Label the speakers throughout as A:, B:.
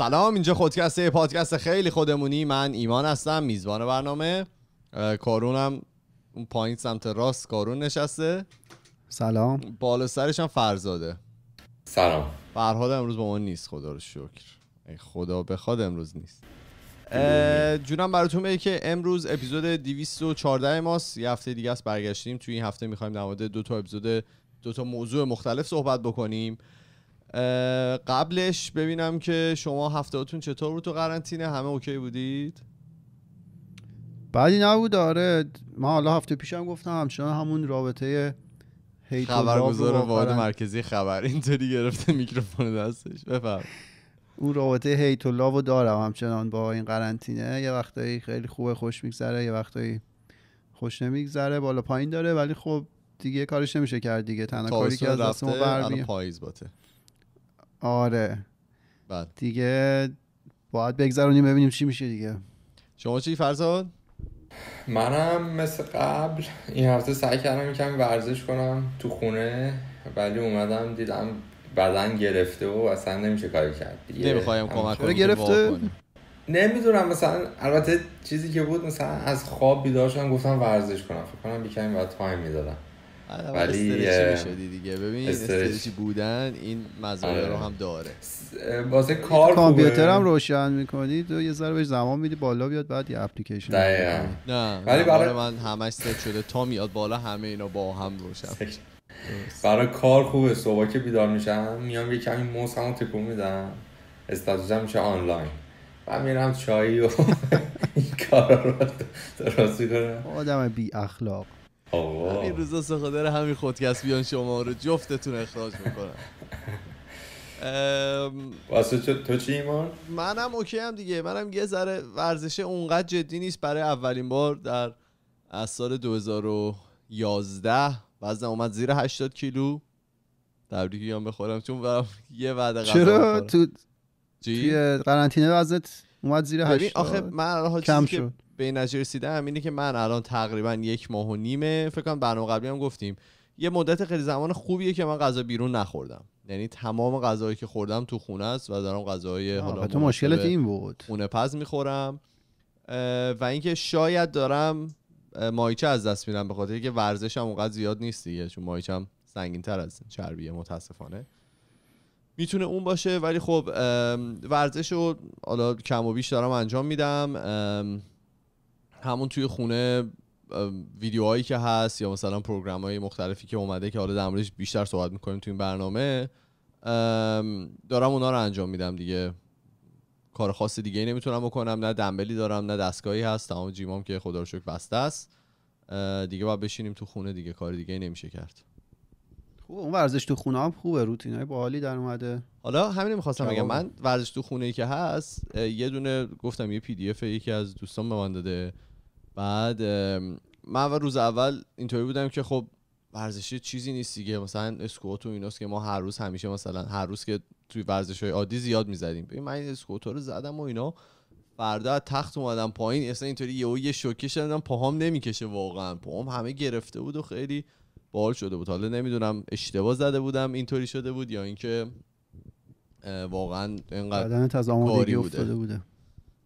A: سلام اینجا خودکست پادکست خیلی خودمونی من ایمان هستم میزبان برنامه کارونم اون پایین سمت راست کارون نشسته سلام بالا سرش هم فرزاده سلام فرهاد امروز با ما نیست خدا رو شکر ای خدا بخواد امروز نیست جونم براتون بگه که امروز اپیزود 214 ماست یه هفته دیگه است برگشتیم توی این هفته میخوایم در دو تا اپیزود دو تا موضوع مختلف صحبت بکنیم قبلش ببینم که شما هفتهاتون چطور بود تو قرنطینه همه اوکی بودید
B: بعدی نبود آره ما حالا هفته پیشم گفتم همچنان همون رابطه خبرگزار واحد
A: مرکزی خبر اینطوری گرفته میکروفون دستش بفهم
B: اون رابطه هیت و لاو دارم همچنان با این قرنطینه یه وقتایی خیلی خوبه خوش میگذره یه وقتایی خوش نمیگذره بالا پایین داره ولی خب دیگه کارش نمیشه کرد دیگه تنها کاری که از دست
A: پاییز باته
B: آره بعد دیگه باید بگذرونیم ببینیم چی میشه دیگه
C: شما چی فرزاد
B: منم
C: مثل قبل این هفته سعی کردم کمی ورزش کنم تو خونه ولی اومدم دیدم بدن گرفته و اصلا نمیشه کاری کرد نمیخوایم کمک کنم گرفته نمیدونم مثلا البته چیزی که بود مثلا از خواب بیدار شدم گفتم ورزش کنم فکر کنم یکم بعد تایم میدادم آره، ولی دیگه ببین
A: استرچی بودن این مزایای آره. رو هم داره واسه
B: کار کامپیوتر هم روشن میکنی تو یه ذره بهش زمان میدی بالا بیاد بعد یه اپلیکیشن نه ولی برای
A: من همش ست شده تا میاد بالا همه اینا با هم روشن برای
C: کار خوبه صبح که بیدار میشم میام یه کمی موس هم تکون میدم استاتوسم میشه آنلاین و میرم چایی و این کارا رو درست میکنم
B: آدم بی اخلاق همین
A: روزا سخدر همین خودکست بیان شما رو جفتتون اخراج میکنن واسه تو چی ایمان؟ منم اوکی هم دیگه منم یه ذره ورزشه اونقدر جدی نیست برای اولین بار در از سال 2011 وزن اومد زیر 80 کیلو تبریک هم بخورم چون برم یه وعده چرا تو توی
B: قرنطینه وزنت اومد زیر آخه من الان کم که
A: به این نتیجه رسیدم اینه که من الان تقریبا یک ماه و نیمه فکر کنم برنامه قبلی هم گفتیم یه مدت خیلی زمان خوبیه که من غذا بیرون نخوردم یعنی تمام غذایی که خوردم تو خونه است و دارم غذاهای حالا تو مشکلت این بود خونه پز میخورم و اینکه شاید دارم مایچه از دست میدم به خاطر اینکه ورزشم اونقدر زیاد نیست دیگه چون مایچم سنگین تر از چربیه متاسفانه میتونه اون باشه ولی خب ورزش رو حالا کم و بیش دارم انجام میدم همون توی خونه ویدیوهایی که هست یا مثلا پروگرام های مختلفی که اومده که حالا در بیشتر صحبت میکنیم توی این برنامه دارم اونا رو انجام میدم دیگه کار خاص دیگه نمیتونم بکنم نه دنبلی دارم نه دستگاهی هست تمام جیمام که خدا رو شکر بسته است دیگه باید بشینیم تو خونه دیگه کار دیگه نمیشه کرد
B: اون ورزش تو خونه هم خوبه های باحالی در اومده
A: حالا همین میخواستم بگم من ورزش تو خونه ای که هست یه دونه گفتم یه پی دی اف یکی از دوستان به من داده بعد من اول روز اول اینطوری بودم که خب ورزشی چیزی نیست دیگه مثلا اسکوات و ایناست که ما هر روز همیشه مثلا هر روز که توی ورزش های عادی زیاد میزدیم ببین من اسکوات رو زدم و اینا فردا تخت اومدم پایین اصلا اینطوری یهو یه شوکه شدم پاهام نمیکشه واقعا پاهام همه گرفته بود و خیلی بال شده بود حالا نمیدونم اشتباه زده بودم اینطوری شده بود یا اینکه واقعا اینقدر بدنت از آمادگی افتاده بوده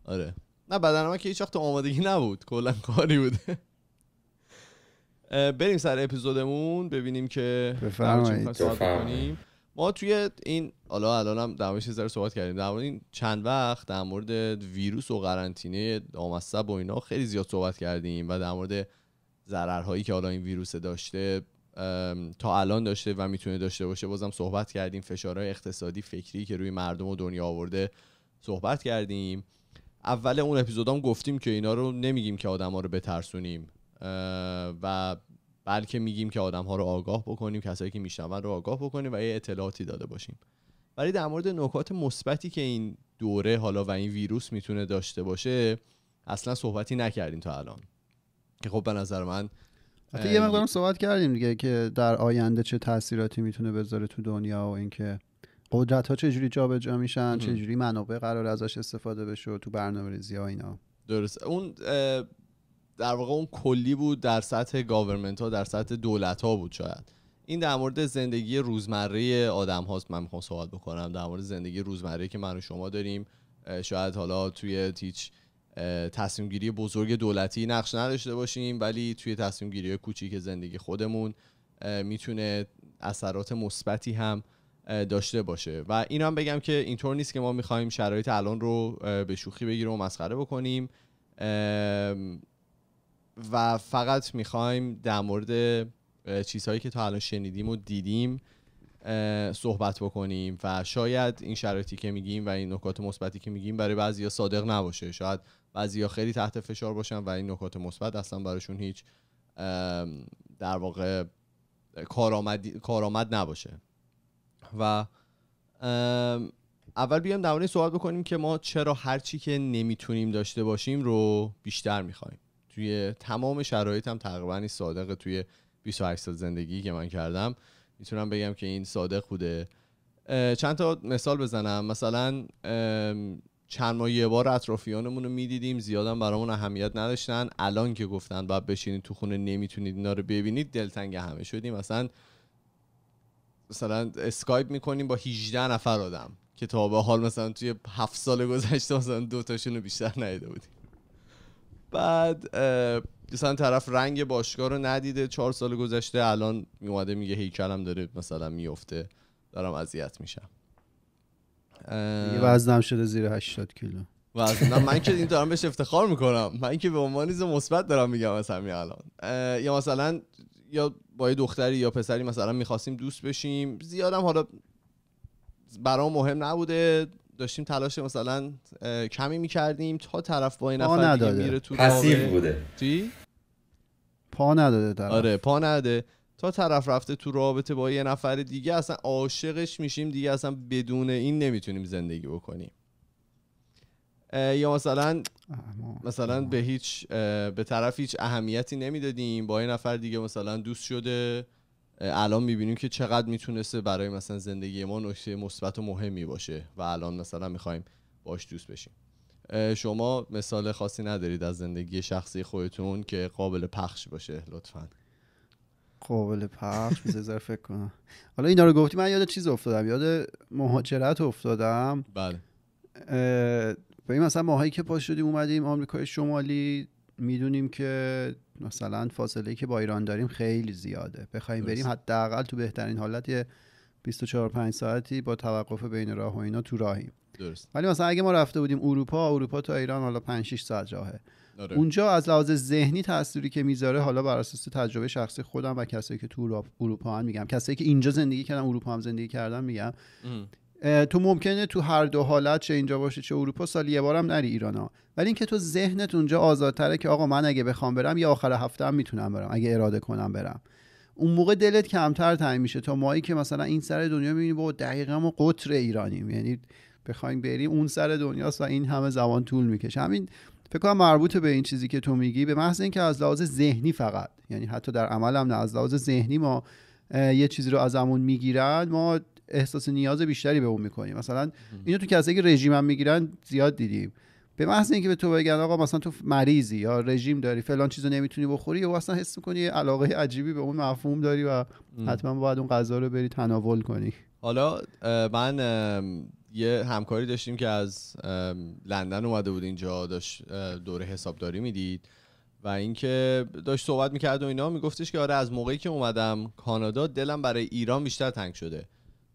A: آره نه بدنم که هیچ وقت آمادگی نبود کلا کاری بوده بریم سر اپیزودمون ببینیم که بفرمایید ما توی این حالا الانم در مورد ذره صحبت کردیم در مورد این چند وقت در مورد ویروس و قرنطینه دامصب و اینا خیلی زیاد صحبت کردیم و در مورد ضررهایی که حالا این ویروس داشته تا الان داشته و میتونه داشته باشه بازم صحبت کردیم فشارهای اقتصادی فکری که روی مردم و دنیا آورده صحبت کردیم اول اون اپیزودام گفتیم که اینا رو نمیگیم که آدم ها رو بترسونیم و بلکه میگیم که آدم ها رو آگاه بکنیم کسایی که میشنون رو آگاه بکنیم و یه اطلاعاتی داده باشیم ولی در مورد نکات مثبتی که این دوره حالا و این ویروس میتونه داشته باشه اصلا صحبتی نکردیم تا الان که خب به نظر من حتی یه مقدارم
B: صحبت کردیم دیگه که در آینده چه تاثیراتی میتونه بذاره تو دنیا و اینکه قدرت ها جوری جابجا میشن جوری منابع قرار ازش استفاده بشه تو برنامه ریزی اینا
A: درست اون در واقع اون کلی بود در سطح گاورمنت ها در سطح دولت ها بود شاید این در مورد زندگی روزمره آدم هاست من میخوام صحبت بکنم در مورد زندگی روزمره که من و شما داریم شاید حالا توی تیچ، تصمیم گیری بزرگ دولتی نقش نداشته باشیم ولی توی تصمیم گیری کوچیک زندگی خودمون میتونه اثرات مثبتی هم داشته باشه و این هم بگم که اینطور نیست که ما میخوایم شرایط الان رو به شوخی بگیریم و مسخره بکنیم و فقط میخوایم در مورد چیزهایی که تا الان شنیدیم و دیدیم صحبت بکنیم و شاید این شرایطی که میگیم و این نکات مثبتی که میگیم برای بعضیا صادق نباشه شاید بعضیا خیلی تحت فشار باشن و این نکات مثبت اصلا براشون هیچ در واقع کارآمد کارآمد نباشه و اول بیام در صحبت بکنیم که ما چرا هر که نمیتونیم داشته باشیم رو بیشتر میخوایم توی تمام شرایط هم تقریبا صادق توی 28 سال زندگی که من کردم میتونم بگم که این صادق خوده چند تا مثال بزنم مثلا چند ماه یه بار اطرافیانمون رو میدیدیم زیادم برامون اهمیت نداشتن الان که گفتن بعد بشینید تو خونه نمیتونید اینا رو ببینید دلتنگ همه شدیم مثلا مثلا اسکایپ میکنیم با 18 نفر آدم که تا به حال مثلا توی هفت سال گذشته مثلا دو تاشون رو بیشتر ندیده بودیم بعد مثلا طرف رنگ باشگاه رو ندیده چهار سال گذشته الان اومده میگه هیکلم داره مثلا میفته دارم اذیت میشم یه وزنم
B: شده زیر 80 کیلو وزن من که این
A: دارم بهش افتخار میکنم من که به عنوان مثبت دارم میگم از همین الان یا مثلا یا با یه دختری یا پسری مثلا میخواستیم دوست بشیم زیادم حالا برام مهم نبوده داشتیم تلاش مثلا کمی میکردیم تا طرف با این میره تو پسیو بوده
B: پا نداده طرف آره
A: پا نداده تا طرف رفته تو رابطه با یه نفر دیگه اصلا عاشقش میشیم دیگه اصلا بدون این نمیتونیم زندگی بکنیم یا مثلا مثلا به هیچ به طرف هیچ اهمیتی نمیدادیم با یه نفر دیگه مثلا دوست شده الان میبینیم که چقدر میتونسته برای مثلا زندگی ما نکته مثبت و مهمی باشه و الان مثلا میخوایم باش دوست بشیم شما مثال خاصی ندارید از زندگی شخصی خودتون که قابل
B: پخش باشه لطفا قابل پخش بذار فکر کنم حالا اینا رو گفتیم من یاد چیز افتادم یاد مهاجرت افتادم بله این مثلا ماهایی که پاشدیم شدیم اومدیم آمریکای شمالی میدونیم که مثلا فاصله که با ایران داریم خیلی زیاده بخوایم بریم حداقل تو بهترین حالت یه 24 5 ساعتی با توقف بین راه و اینا تو راهیم درست ولی مثلا اگه ما رفته بودیم اروپا اروپا تا ایران حالا 5 6 ساعت راهه آره. اونجا از لحاظ ذهنی تأثیری که میذاره حالا بر اساس تجربه شخصی خودم و کسایی که تو اروپا هم میگم کسایی که اینجا زندگی کردن اروپا هم زندگی کردن میگم تو ممکنه تو هر دو حالت چه اینجا باشه چه اروپا سال یه بارم نری ایران ها ولی اینکه تو ذهنت اونجا آزادتره که آقا من اگه بخوام برم یا آخر هفته هم میتونم برم اگه اراده کنم برم اون موقع دلت کمتر تعیین میشه تا مایی که مثلا این سر دنیا میبینی با دقیقه ما قطر ایرانیم یعنی بخوایم بریم اون سر دنیاست و این همه زمان طول میکشه همین فکر کنم مربوط به این چیزی که تو میگی به محض اینکه از لحاظ ذهنی فقط یعنی حتی در عمل هم نه از لحاظ ذهنی ما یه چیزی رو از ازمون میگیرن ما احساس نیاز بیشتری به اون میکنیم مثلا اینو تو کسایی که رژیم هم میگیرن زیاد دیدیم به محض اینکه به تو بگن آقا مثلا تو مریضی یا رژیم داری فلان چیزو نمیتونی بخوری یا اصلا حس میکنی یه علاقه عجیبی به اون مفهوم داری و حتما باید اون غذا رو بری تناول کنی
A: حالا من یه همکاری داشتیم که از لندن اومده بود اینجا داشت دوره حسابداری میدید و اینکه داشت صحبت میکرد و اینا میگفتش که آره از موقعی که اومدم کانادا دلم برای ایران بیشتر تنگ شده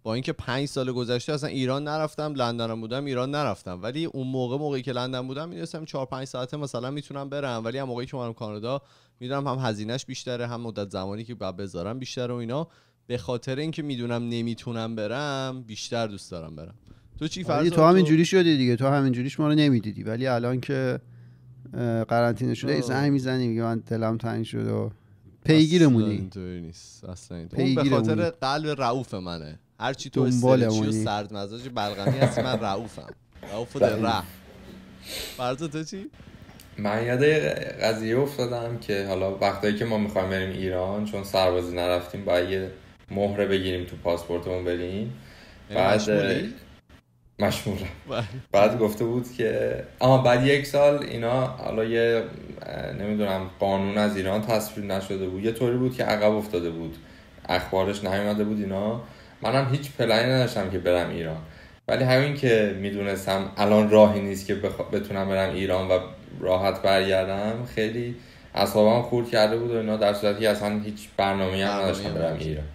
A: با اینکه پنج سال گذشته اصلا ایران نرفتم لندن بودم ایران نرفتم ولی اون موقع موقعی که لندن بودم میدونستم چهار پنج ساعته مثلا میتونم برم ولی هم موقعی که اومدم کانادا میدونم هم هزینهش بیشتره هم مدت زمانی که بعد بذارم بیشتر و اینا به خاطر اینکه میدونم نمیتونم برم بیشتر دوست دارم برم
B: تو چی فرض تو همینجوری شدی دیگه تو همینجوریش ما رو نمیدیدی ولی الان که قرنطینه شده زنگ میزنی میگه من دلم تنگ شد و پیگیرمونی اینطوری نیست اصلا اینطوری به خاطر
A: قلب رعوف منه هر چی تو استرچی و سرد مزاج بلغمی هستی من رعوفم رعوف در ره فرض تو چی
C: من یاد قضیه افتادم که حالا وقتایی که ما میخوایم بریم ایران چون سربازی نرفتیم باید یه مهره بگیریم تو پاسپورتمون بریم یعنی بعد مشمولم بله. بعد گفته بود که اما بعد یک سال اینا حالا یه نمیدونم قانون از ایران تصویر نشده بود یه طوری بود که عقب افتاده بود اخبارش نیومده بود اینا منم هیچ پلنی نداشتم که برم ایران ولی همین که میدونستم الان راهی نیست که بتونم برم ایران و راحت برگردم خیلی اصابم خورد کرده بود و اینا در صورتی اصلا هیچ برنامه هم نداشتم برم ایران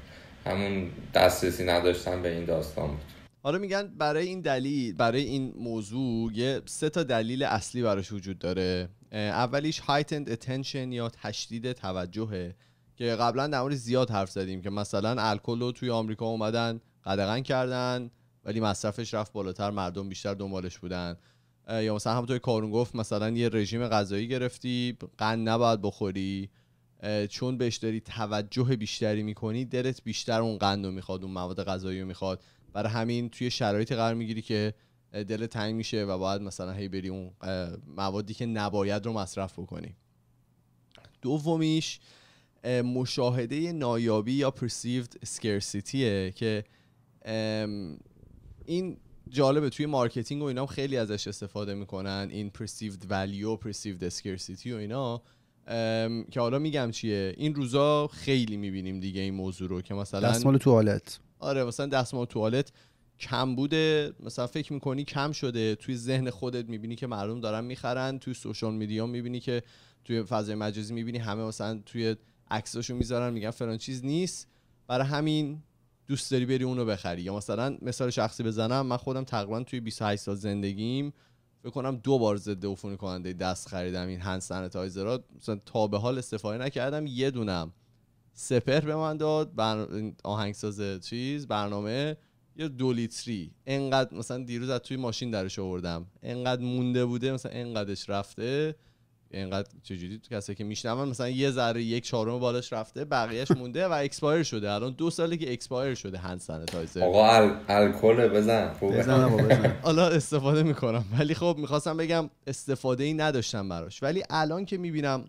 C: همون دسترسی نداشتم به این داستان بود
A: حالا میگن برای این دلیل برای این موضوع یه سه تا دلیل اصلی براش وجود داره اولیش heightened attention یا تشدید توجهه که قبلا در مورد زیاد حرف زدیم که مثلا الکل رو توی آمریکا اومدن قدغن کردن ولی مصرفش رفت بالاتر مردم بیشتر دنبالش بودن یا مثلا همونطور کارون گفت مثلا یه رژیم غذایی گرفتی قند نباید بخوری چون بهش داری توجه بیشتری میکنی دلت بیشتر اون قند رو میخواد اون مواد غذایی رو میخواد برای همین توی شرایطی قرار میگیری که دل تنگ میشه و باید مثلا هی بری اون موادی که نباید رو مصرف بکنی دومیش مشاهده نایابی یا perceived scarcityه که این جالبه توی مارکتینگ و اینا هم خیلی ازش استفاده میکنن این perceived value و perceived scarcity و اینا که حالا میگم چیه این روزا خیلی میبینیم دیگه این موضوع رو که مثلا دستمال توالت آره مثلا دستمال توالت کم بوده مثلا فکر میکنی کم شده توی ذهن خودت میبینی که مردم دارن میخرن توی سوشال میدیا میبینی که توی فضای مجازی میبینی همه مثلا توی عکساشو میذارن میگن فلان چیز نیست برای همین دوست داری بری اونو بخری یا مثلا مثال شخصی بزنم من خودم تقریبا توی 28 سال زندگیم فکر کنم دو بار ضد عفونی کننده دست خریدم این هند سانیتایزرات مثلا تا به حال استفاده نکردم یه دونم سپر به من داد بر... آهنگساز چیز برنامه یه دو لیتری انقدر مثلا دیروز از توی ماشین درش آوردم انقدر مونده بوده مثلا انقدرش رفته اینقدر چجوری تو کسی که میشنون مثلا یه ذره یک چهارم بالاش رفته بقیهش مونده و اکسپایر شده الان دو ساله که اکسپایر شده هند سانیتایزر
C: آقا ال... الکل بزن بزن
A: حالا استفاده میکنم ولی خب میخواستم بگم استفاده ای نداشتم براش ولی الان که میبینم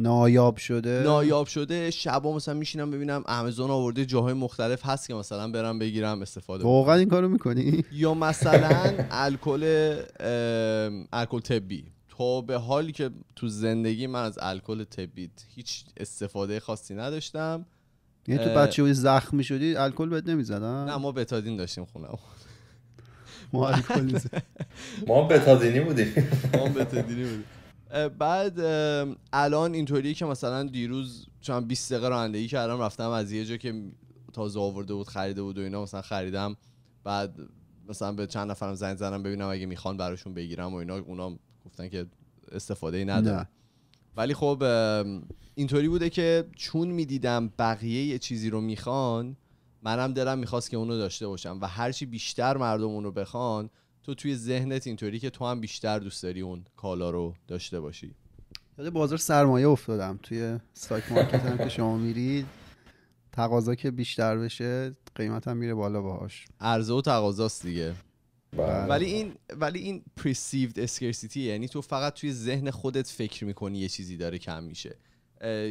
B: نایاب شده نایاب
A: شده شبا مثلا میشینم ببینم امازون آورده جاهای مختلف هست که مثلا برم بگیرم استفاده واقعا این کارو میکنی یا مثلا الکل الکل طبی تا به حالی که تو زندگی من از الکل طبی هیچ استفاده خاصی نداشتم یه یعنی تو بچه
B: بودی زخمی شدی الکل
A: بهت نمیزدن نه ما بتادین داشتیم خونه
B: ما الکل
A: ما بتادینی بودیم ما بتادینی بودیم بعد الان اینطوریه که مثلا دیروز چون 20 دقیقه رانندگی کردم رفتم از یه جا که تازه آورده بود خریده بود و اینا مثلا خریدم بعد مثلا به چند نفرم زنگ زنم ببینم اگه میخوان براشون بگیرم و اینا اونا گفتن که استفاده ای نداره ولی خب اینطوری بوده که چون میدیدم بقیه یه چیزی رو میخوان منم دلم میخواست که اونو داشته باشم و هرچی بیشتر مردم اونو بخوان تو توی ذهنت اینطوری که تو هم بیشتر دوست داری اون کالا رو داشته باشی
B: یاد بازار سرمایه افتادم توی استاک مارکت هم که شما میرید تقاضا که بیشتر بشه قیمت هم میره بالا باهاش
A: عرضه و تقاضاست دیگه بله. ولی این ولی این پرسیوید اسکرسیتی یعنی تو فقط توی ذهن خودت فکر میکنی یه چیزی داره کم میشه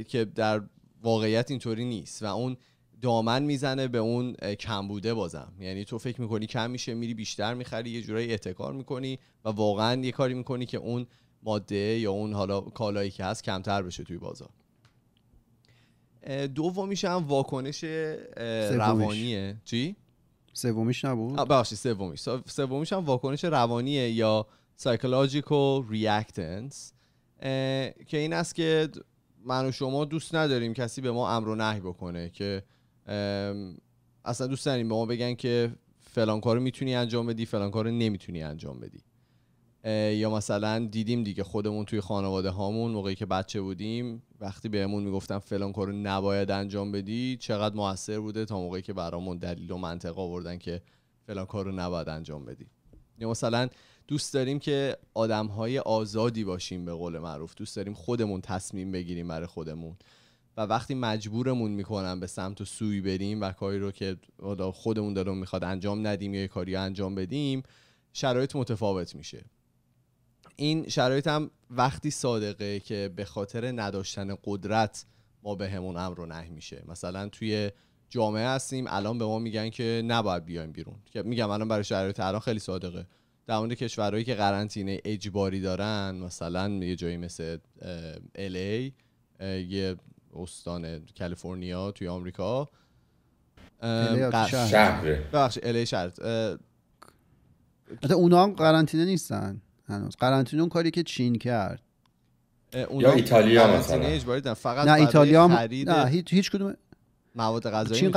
A: که در واقعیت اینطوری نیست و اون دامن میزنه به اون کمبوده بازم یعنی تو فکر میکنی کم میشه میری بیشتر میخری یه جورایی احتکار میکنی و واقعا یه کاری میکنی که اون ماده یا اون حالا کالایی که هست کمتر بشه توی بازار دومیش هم واکنش روانیه چی
B: سومیش نبود
A: ببخشید سومیش سومیش هم واکنش روانیه یا psychological reactance که این است که من و شما دوست نداریم کسی به ما امر و نهی بکنه که اصلا دوست داریم به ما بگن که فلان کارو میتونی انجام بدی فلان کارو نمیتونی انجام بدی یا مثلا دیدیم دیگه خودمون توی خانواده هامون موقعی که بچه بودیم وقتی بهمون میگفتن فلان کارو نباید انجام بدی چقدر موثر بوده تا موقعی که برامون دلیل و منطق آوردن که فلان کارو نباید انجام بدی یا مثلا دوست داریم که آدم آزادی باشیم به قول معروف دوست داریم خودمون تصمیم بگیریم برای خودمون و وقتی مجبورمون میکنن به سمت و سوی بریم و کاری رو که خودمون دارم میخواد انجام ندیم یا کاری انجام بدیم شرایط متفاوت میشه این شرایط هم وقتی صادقه که به خاطر نداشتن قدرت ما به همون امر رو نه میشه مثلا توی جامعه هستیم الان به ما میگن که نباید بیایم بیرون میگم الان برای شرایط الان خیلی صادقه در مورد کشورهایی که قرنطینه اجباری دارن مثلا یه جایی مثل ال یه استان کالیفرنیا توی آمریکا بله. بله. شهر
B: شهر الی شهر اونا قرنطینه نیستن هنوز قرنطینه اون کاری که چین کرد یا ایتالیا مثلا فقط نه ایتالیا هم... نه هیچ, کدوم مواد غذایی چین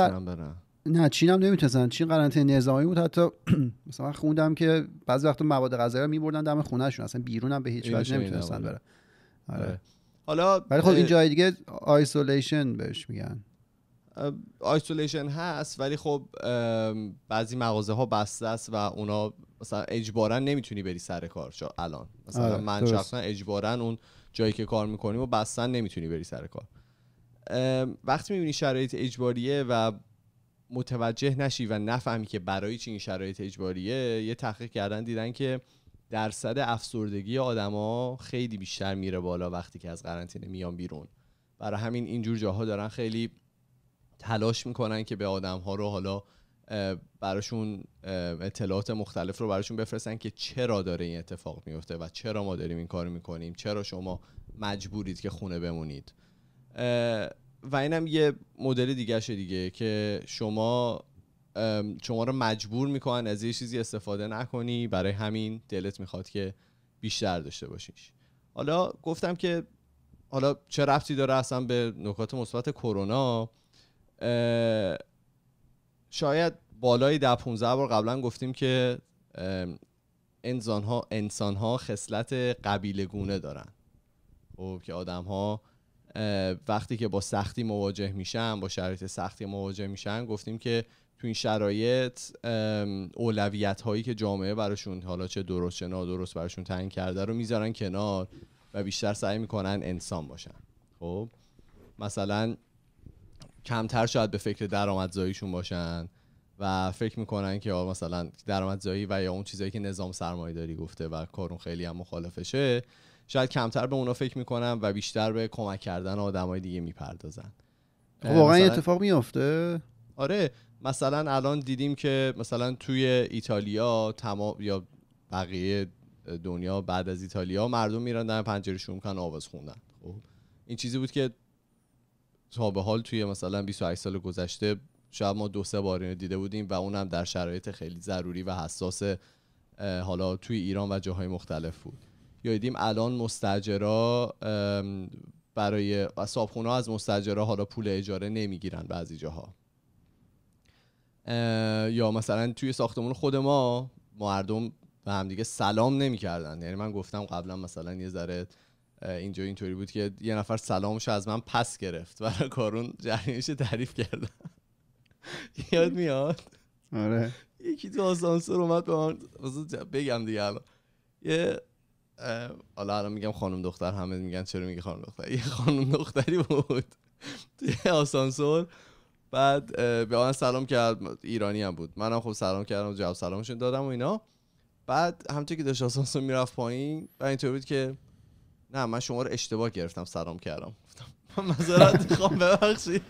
B: نه چین هم نمیتونن چین قرنطینه نظامی بود حتی مثلا خوندم که بعضی وقت مواد غذایی رو میبردن دم خونهشون اصلا بیرون هم به هیچ وجه نمیتونستن برن آره. آره. حالا ولی خب این جای دیگه آیزولیشن بهش میگن
A: آیزولیشن هست ولی خب بعضی مغازه ها بسته است و اونا مثلا اجبارا نمیتونی بری سر کار الان مثلا آره، من شخصا اجبارا اون جایی که کار میکنیم و بستن نمیتونی بری سر کار وقتی میبینی شرایط اجباریه و متوجه نشی و نفهمی که برای چی این شرایط اجباریه یه تحقیق کردن دیدن که درصد افسردگی آدما خیلی بیشتر میره بالا وقتی که از قرنطینه میان بیرون برای همین اینجور جاها دارن خیلی تلاش میکنن که به آدم ها رو حالا براشون اطلاعات مختلف رو براشون بفرستن که چرا داره این اتفاق میفته و چرا ما داریم این کار میکنیم چرا شما مجبورید که خونه بمونید و اینم یه مدل دیگه دیگه که شما شما رو مجبور میکنن از یه چیزی استفاده نکنی برای همین دلت میخواد که بیشتر داشته باشیش حالا گفتم که حالا چه رفتی داره اصلا به نکات مثبت کرونا شاید بالای ده 15 بار قبلا گفتیم که انسان ها انسان ها خصلت قبیله گونه دارن خب که آدم ها وقتی که با سختی مواجه میشن با شرایط سختی مواجه میشن گفتیم که تو این شرایط اولویت هایی که جامعه براشون حالا چه درست چه نادرست براشون تعیین کرده رو میذارن کنار و بیشتر سعی میکنن انسان باشن خب مثلا کمتر شاید به فکر درآمدزاییشون باشن و فکر میکنن که مثلا درآمدزایی و یا اون چیزایی که نظام سرمایه داری گفته و کارون خیلی هم مخالفشه شاید کمتر به اونا فکر میکنن و بیشتر به کمک کردن آدمای دیگه میپردازن خب، واقعا اتفاق
B: میافته آره
A: مثلا الان دیدیم که مثلا توی ایتالیا تمام یا بقیه دنیا بعد از ایتالیا مردم میرن در پنجره شروع میکنن آواز خوندن خب این چیزی بود که تا به حال توی مثلا 28 سال گذشته شاید ما دو سه بار اینو دیده بودیم و اونم در شرایط خیلی ضروری و حساس حالا توی ایران و جاهای مختلف بود یا دیدیم الان مستجرا برای صابخونه از مستجرا حالا پول اجاره نمیگیرن بعضی جاها یا مثلا توی ساختمون خود ما مردم به همدیگه سلام نمیکردن یعنی من گفتم قبلا مثلا یه ذره اینجا اینطوری بود که یه نفر سلامش از من پس گرفت و کارون جریانش تعریف کردن یاد میاد آره یکی تو آسانسور اومد به من بگم دیگه یه حالا الان میگم خانم دختر همه میگن چرا میگه خانم دختر یه خانم دختری بود توی آسانسور بعد به آن سلام کرد ایرانی هم بود منم خب سلام کردم و جواب سلامشون دادم و اینا بعد همچنین که داشت آسانسور میرفت پایین و اینطور بود که نه من شما رو اشتباه گرفتم سلام کردم
C: من مذارت میخوام ببخشید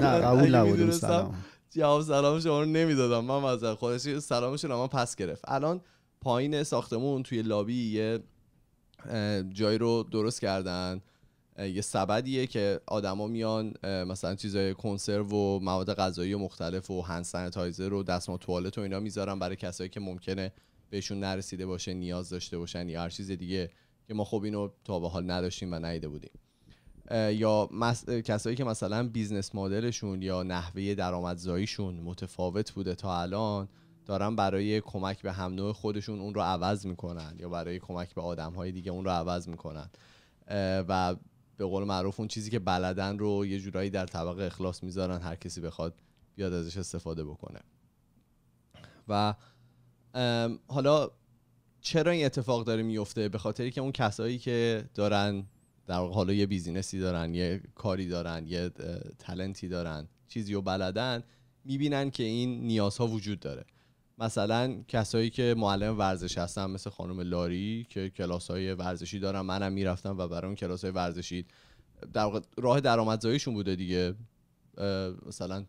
C: نه قبول نبود سلام
A: جواب سلام شما رو نمیدادم من مذارت خودش سلامشون رو من پس گرفت الان پایین ساختمون توی لابی یه جایی رو درست کردن یه سبدیه که آدما میان مثلا چیزای کنسرو و مواد غذایی مختلف و هند سانیتایزر و دستمال توالت و اینا میذارن برای کسایی که ممکنه بهشون نرسیده باشه نیاز داشته باشن یا هر چیز دیگه که ما خب اینو تا به حال نداشتیم و ندیده بودیم یا کسایی که مثلا بیزنس مدلشون یا نحوه درآمدزاییشون متفاوت بوده تا الان دارن برای کمک به هم نوع خودشون اون رو عوض میکنن یا برای کمک به آدم دیگه اون رو عوض میکنن و به قول معروف اون چیزی که بلدن رو یه جورایی در طبق اخلاص میذارن هر کسی بخواد بیاد ازش استفاده بکنه و حالا چرا این اتفاق داره میفته به خاطری که اون کسایی که دارن در حالا یه بیزینسی دارن یه کاری دارن یه تلنتی دارن چیزی رو بلدن میبینن که این نیازها وجود داره مثلا کسایی که معلم ورزش هستن مثل خانم لاری که کلاس های ورزشی دارن منم میرفتم و برای اون کلاس های ورزشی در راه درآمدزاییشون بوده دیگه مثلا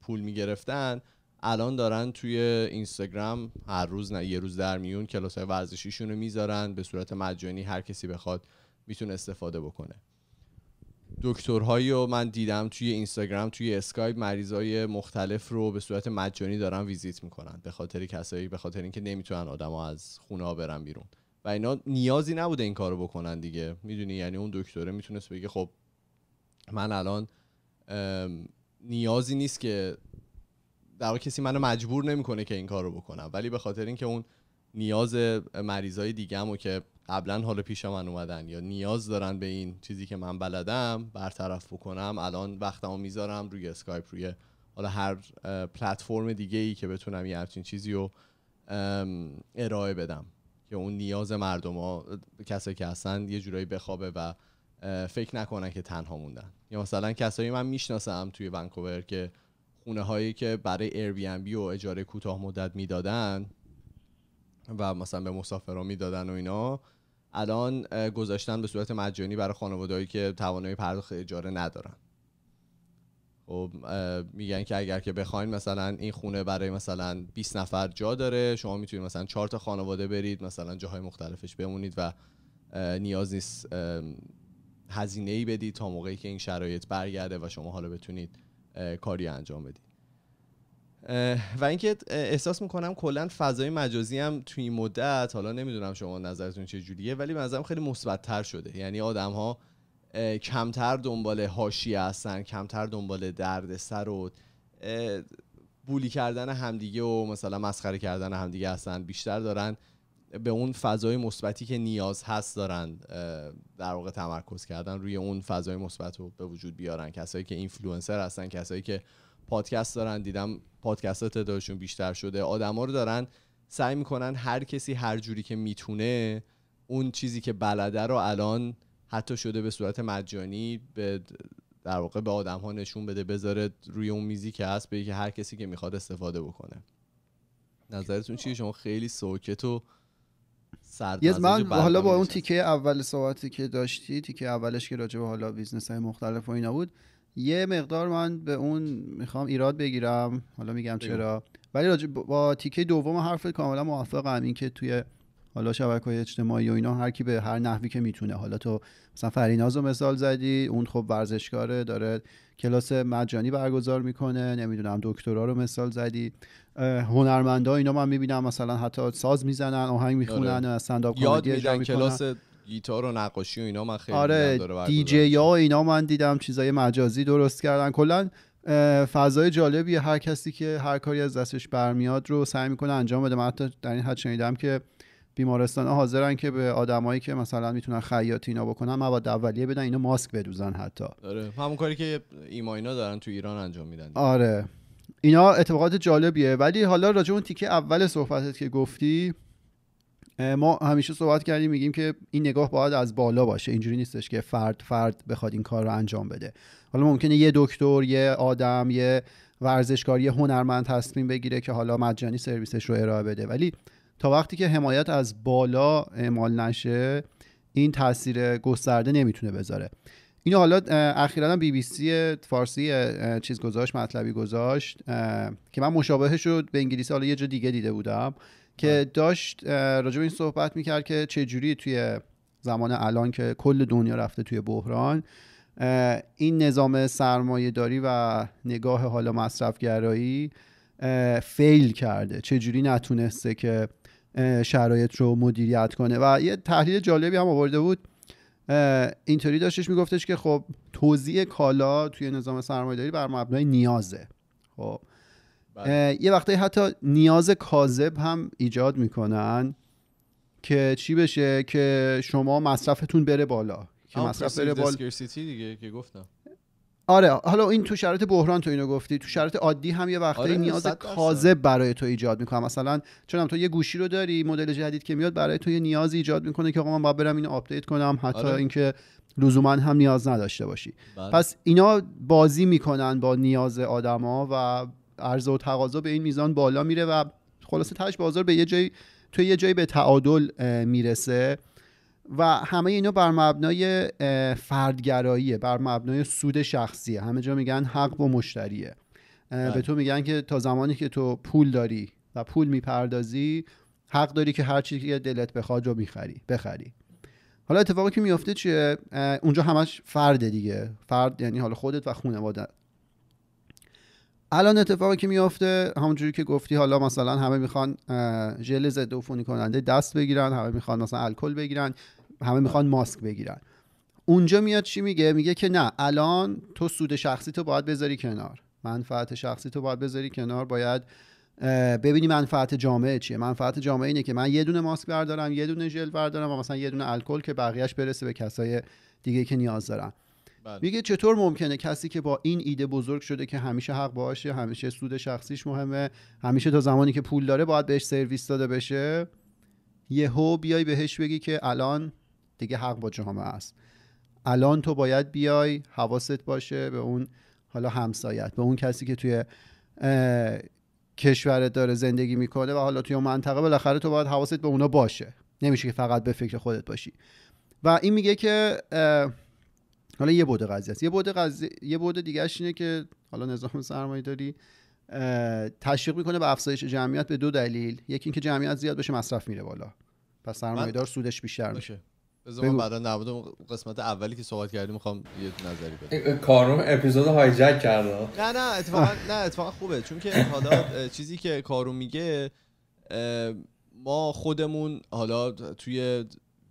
A: پول میگرفتن الان دارن توی اینستاگرام هر روز نه یه روز در میون کلاس های ورزشیشون رو میذارن به صورت مجانی هر کسی بخواد میتونه استفاده بکنه دکترهایی رو من دیدم توی اینستاگرام توی اسکایپ مریضای مختلف رو به صورت مجانی دارن ویزیت میکنن به خاطر کسایی به خاطر اینکه نمیتونن آدما از خونه ها برن بیرون و اینا نیازی نبوده این کارو بکنن دیگه میدونی یعنی اون دکتره میتونست بگه خب من الان نیازی نیست که در کسی منو مجبور نمیکنه که این کارو بکنم ولی به خاطر اینکه اون نیاز مریضای دیگه‌مو که قبلا حالا پیش من اومدن یا نیاز دارن به این چیزی که من بلدم برطرف بکنم الان رو میذارم روی اسکایپ روی حالا هر پلتفرم دیگه ای که بتونم یه همچین چیزی رو ارائه بدم که اون نیاز مردم ها کسایی که هستن یه جورایی بخوابه و فکر نکنن که تنها موندن یا مثلا کسایی من میشناسم توی ونکوور که خونه هایی که برای بی و اجاره کوتاه مدت میدادن و مثلا به مسافران میدادن و اینا الان گذاشتن به صورت مجانی برای خانوادهایی که توانایی پرداخت اجاره ندارن و خب، میگن که اگر که بخواین مثلا این خونه برای مثلا 20 نفر جا داره شما میتونید مثلا 4 تا خانواده برید مثلا جاهای مختلفش بمونید و نیاز نیست هزینه ای بدید تا موقعی که این شرایط برگرده و شما حالا بتونید کاری انجام بدید و اینکه احساس میکنم کلا فضای مجازی هم توی این مدت حالا نمیدونم شما نظرتون چه جوریه ولی نظرم خیلی مثبتتر شده یعنی آدم ها کمتر دنبال حاشیه هستن کمتر دنبال دردسر و بولی کردن همدیگه و مثلا مسخره کردن همدیگه هستن بیشتر دارن به اون فضای مثبتی که نیاز هست دارن در واقع تمرکز کردن روی اون فضای مثبت رو به وجود بیارن کسایی که اینفلوئنسر هستن کسایی که پادکست دارن دیدم پادکست ها تعدادشون بیشتر شده ها رو دارن سعی میکنن هر کسی هر جوری که میتونه اون چیزی که بلده رو الان حتی شده به صورت مجانی به در واقع به آدم ها نشون بده بذاره روی اون میزی که هست به که هر کسی که میخواد استفاده بکنه نظرتون چیه شما خیلی سوکت و سرد من حالا با اون
B: تیکه اول صحبتی که داشتی تیکه اولش که راجع به حالا بیزنس های مختلف و اینا بود یه مقدار من به اون میخوام ایراد بگیرم حالا میگم چرا ولی با تیکه دوم حرف کاملا موافقم اینکه توی حالا شبکه های اجتماعی و اینا هر کی به هر نحوی که میتونه حالا تو مثلا فریناز رو مثال زدی اون خب ورزشکاره داره کلاس مجانی برگزار میکنه نمیدونم دکترا رو مثال زدی هنرمندا اینا من میبینم مثلا حتی ساز میزنن آهنگ میخونن استنداپ آره. یاد کلاس
A: گیتار و نقاشی و اینا من خیلی آره دیجی
B: ها اینا من دیدم چیزای مجازی درست کردن کلا فضای جالبیه هر کسی که هر کاری از دستش برمیاد رو سعی میکنه انجام بده من حتی در این حد شنیدم که بیمارستان ها حاضرن که به آدمایی که مثلا میتونن خیاطی اینا بکنن مواد اولیه بدن اینا ماسک بدوزن حتی
A: آره همون کاری که اینا دارن تو ایران انجام میدن
B: آره اینا اتفاقات جالبیه ولی حالا راجع اون تیکه اول صحبتت که گفتی ما همیشه صحبت کردیم میگیم که این نگاه باید از بالا باشه اینجوری نیستش که فرد فرد بخواد این کار رو انجام بده حالا ممکنه یه دکتر یه آدم یه ورزشکار یه هنرمند تصمیم بگیره که حالا مجانی سرویسش رو ارائه بده ولی تا وقتی که حمایت از بالا اعمال نشه این تاثیر گسترده نمیتونه بذاره اینو حالا اخیرا بی بی سی فارسی چیز گذاشت مطلبی گذاشت که من مشابهش رو به انگلیسی حالا یه جا دیگه دیده بودم که داشت راجع به این صحبت میکرد که چه جوری توی زمان الان که کل دنیا رفته توی بحران این نظام سرمایه داری و نگاه حالا مصرفگرایی فیل کرده جوری نتونسته که شرایط رو مدیریت کنه و یه تحلیل جالبی هم آورده بود اینطوری داشتش میگفتش که خب توزیع کالا توی نظام سرمایه داری بر مبنای نیازه خب بله. یه وقتایی حتی نیاز کاذب هم ایجاد میکنن که چی بشه که شما مصرفتون بره بالا که مصرف بره بالا
A: دیگه که گفتم
B: آره حالا این تو شرایط بحران تو اینو گفتی تو شرایط عادی هم یه وقتایی آره، نیاز کاذب برای تو ایجاد میکنه مثلا چون تو یه گوشی رو داری مدل جدید که میاد برای تو یه نیاز ایجاد میکنه که آقا من باید برم اینو آپدیت کنم حتی آره. اینکه لزوما هم نیاز نداشته باشی بله. پس اینا بازی میکنن با نیاز آدما و عرضه و تقاضا به این میزان بالا میره و خلاصه تاش بازار به یه جای تو یه جایی به تعادل میرسه و همه اینا بر مبنای فردگراییه بر مبنای سود شخصیه همه جا میگن حق با مشتریه به بله. تو میگن که تا زمانی که تو پول داری و پول میپردازی حق داری که هر چیزی که دلت بخواد رو میخری بخری حالا اتفاقی که میفته چیه اونجا همش فرد دیگه فرد یعنی حالا خودت و خانواده الان اتفاقی که میافته همونجوری که گفتی حالا مثلا همه میخوان ژل ضد عفونی کننده دست بگیرن همه میخوان مثلا الکل بگیرن همه میخوان ماسک بگیرن اونجا میاد چی میگه میگه که نه الان تو سود شخصی تو باید بذاری کنار منفعت شخصی تو باید بذاری کنار باید ببینی منفعت جامعه چیه منفعت جامعه اینه که من یه دونه ماسک بردارم یه دونه ژل بردارم و مثلا یه دونه الکل که بقیهش برسه به کسای دیگه که نیاز دارن بله. میگه چطور ممکنه کسی که با این ایده بزرگ شده که همیشه حق باشه همیشه سود شخصیش مهمه همیشه تا زمانی که پول داره باید بهش سرویس داده بشه یهو بیای بهش بگی که الان دیگه حق با جامعه است الان تو باید بیای حواست باشه به اون حالا همسایت به اون کسی که توی کشورت داره زندگی میکنه و حالا توی منطقه بالاخره تو باید حواست به اونا باشه نمیشه که فقط به فکر خودت باشی و این میگه که حالا یه بوده قضیه است یه بوده قضیه یه بوده دیگهش اینه که حالا نظام سرمایه داری تشویق میکنه به افزایش جمعیت به دو دلیل یکی اینکه جمعیت زیاد بشه مصرف میره بالا پس سرمایه دار سودش بیشتر میشه بذار بعدا
A: نبود قسمت اولی که صحبت کردیم میخوام یه
C: نظری
B: بدم
A: کارون اپیزود هایجک کرده
B: نه نه اتفاقا نه اتفاقا خوبه چون که
A: حالا چیزی که کارون میگه ما خودمون حالا توی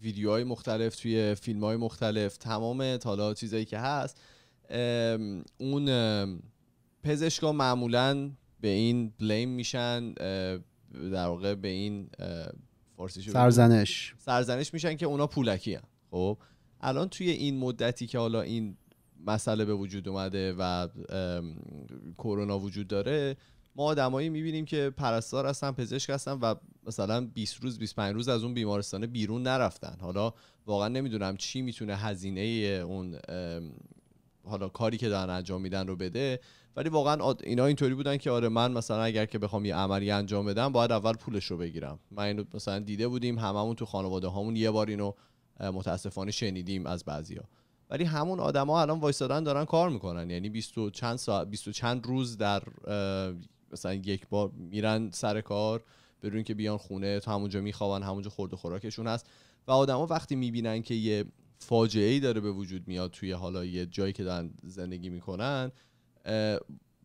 A: ویدیوهای مختلف توی فیلم های مختلف تمام حالا چیزایی که هست اون پزشکا معمولا به این بلیم میشن در واقع به این فارسی سرزنش سرزنش میشن که اونا پولکی هم. خب الان توی این مدتی که حالا این مسئله به وجود اومده و کرونا وجود داره ما آدمایی میبینیم که پرستار هستن پزشک هستن و مثلا 20 روز 25 روز از اون بیمارستان بیرون نرفتن حالا واقعا نمیدونم چی میتونه هزینه اون حالا کاری که دارن انجام میدن رو بده ولی واقعا اینا اینطوری بودن که آره من مثلا اگر که بخوام یه عملی انجام بدم باید اول پولش رو بگیرم من اینو مثلا دیده بودیم هممون تو خانواده هامون یه بار اینو متاسفانه شنیدیم از بعضیا ولی همون آدما الان وایسادن دارن کار میکنن یعنی 20 چند ساعت 20 چند روز در مثلا یک بار میرن سر کار برون که بیان خونه تا همونجا میخوابن همونجا خورد و خوراکشون هست و آدما وقتی میبینن که یه فاجعه ای داره به وجود میاد توی حالا یه جایی که دارن زندگی میکنن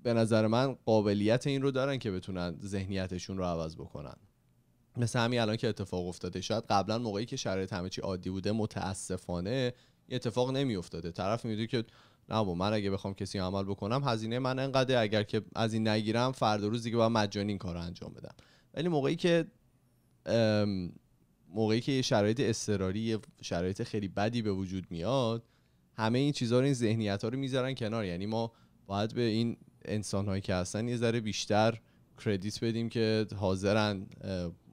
A: به نظر من قابلیت این رو دارن که بتونن ذهنیتشون رو عوض بکنن مثل همین الان که اتفاق افتاده شاید قبلا موقعی که شرایط همه چی عادی بوده متاسفانه اتفاق نمیافتاده طرف میده که نه با من اگه بخوام کسی عمل بکنم هزینه من انقدر اگر که از این نگیرم فردا روز دیگه باید مجانی این کار رو انجام بدم ولی موقعی که موقعی که یه شرایط اضطراری یه شرایط خیلی بدی به وجود میاد همه این چیزها رو این ذهنیت ها رو میذارن کنار یعنی ما باید به این انسان هایی که هستن یه ذره بیشتر کردیت بدیم که حاضرن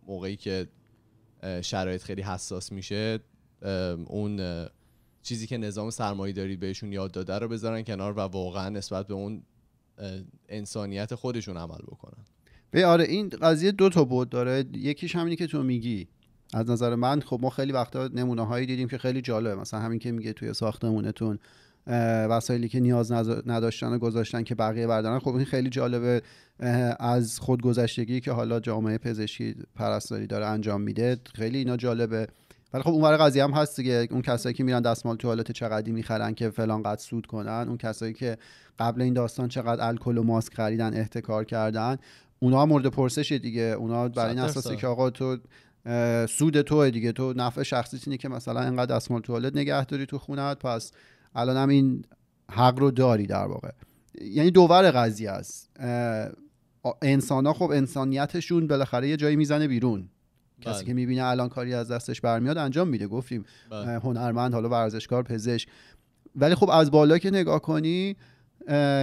A: موقعی که شرایط خیلی حساس میشه اون چیزی که نظام سرمایه دارید بهشون یاد داده رو بذارن کنار و واقعا نسبت به اون انسانیت خودشون عمل بکنن
B: به آره این قضیه دو تا بود داره یکیش همینی که تو میگی از نظر من خب ما خیلی وقتا نمونه هایی دیدیم که خیلی جالبه مثلا همین که میگه توی ساختمونتون وسایلی که نیاز نداشتن و گذاشتن که بقیه بردارن خب این خیلی جالبه از خودگذشتگی که حالا جامعه پزشکی پرستاری داره انجام میده خیلی اینا جالبه ولی خب اونور قضیه هم هست دیگه اون کسایی که میرن دستمال توالت چقدی میخرن که فلان قد سود کنن اون کسایی که قبل این داستان چقدر الکل و ماسک خریدن احتکار کردن اونا مورد پرسش دیگه اونا برای این اساسه که آقا تو سود تو دیگه تو نفع شخصی اینه که مثلا اینقدر دستمال توالت نگه داری تو خونت پس الان هم این حق رو داری در واقع یعنی دوور قضیه است انسان ها خب انسانیتشون بالاخره یه جایی میزنه بیرون کسی بله. که میبینه الان کاری از دستش برمیاد انجام میده گفتیم بله. هنرمند حالا ورزشکار پزشک ولی خب از بالا که نگاه کنی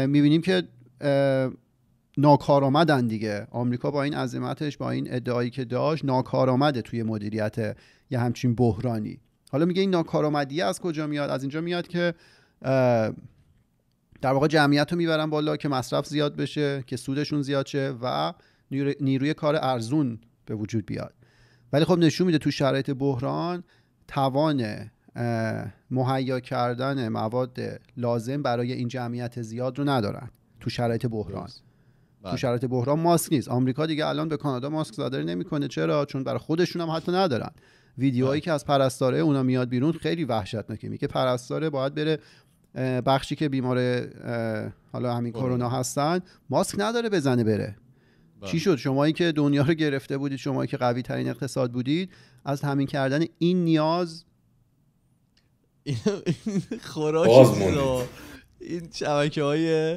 B: میبینیم که ناکارآمدن دیگه آمریکا با این عظمتش با این ادعایی که داشت آمده توی مدیریت یه همچین بحرانی حالا میگه این آمدیه از کجا میاد از اینجا میاد که در واقع جمعیت رو میبرن بالا که مصرف زیاد بشه که سودشون زیاد شه و نیروی کار ارزون به وجود بیاد ولی خب نشون میده تو شرایط بحران توان مهیا کردن مواد لازم برای این جمعیت زیاد رو ندارن تو شرایط بحران تو بله. شرایط بحران ماسک نیست آمریکا دیگه الان به کانادا ماسک صادر نمیکنه چرا چون برای خودشون هم حتی ندارن ویدیوهایی بله. که از پرستاره اونا میاد بیرون خیلی وحشتناکه میگه پرستاره باید بره بخشی که بیمار حالا همین کرونا هستن ماسک نداره بزنه بره چی بله. شد شمایی که دنیا رو گرفته بودید شمایی که قوی ترین اقتصاد بودید از همین کردن این نیاز خوراک
A: این شبکه های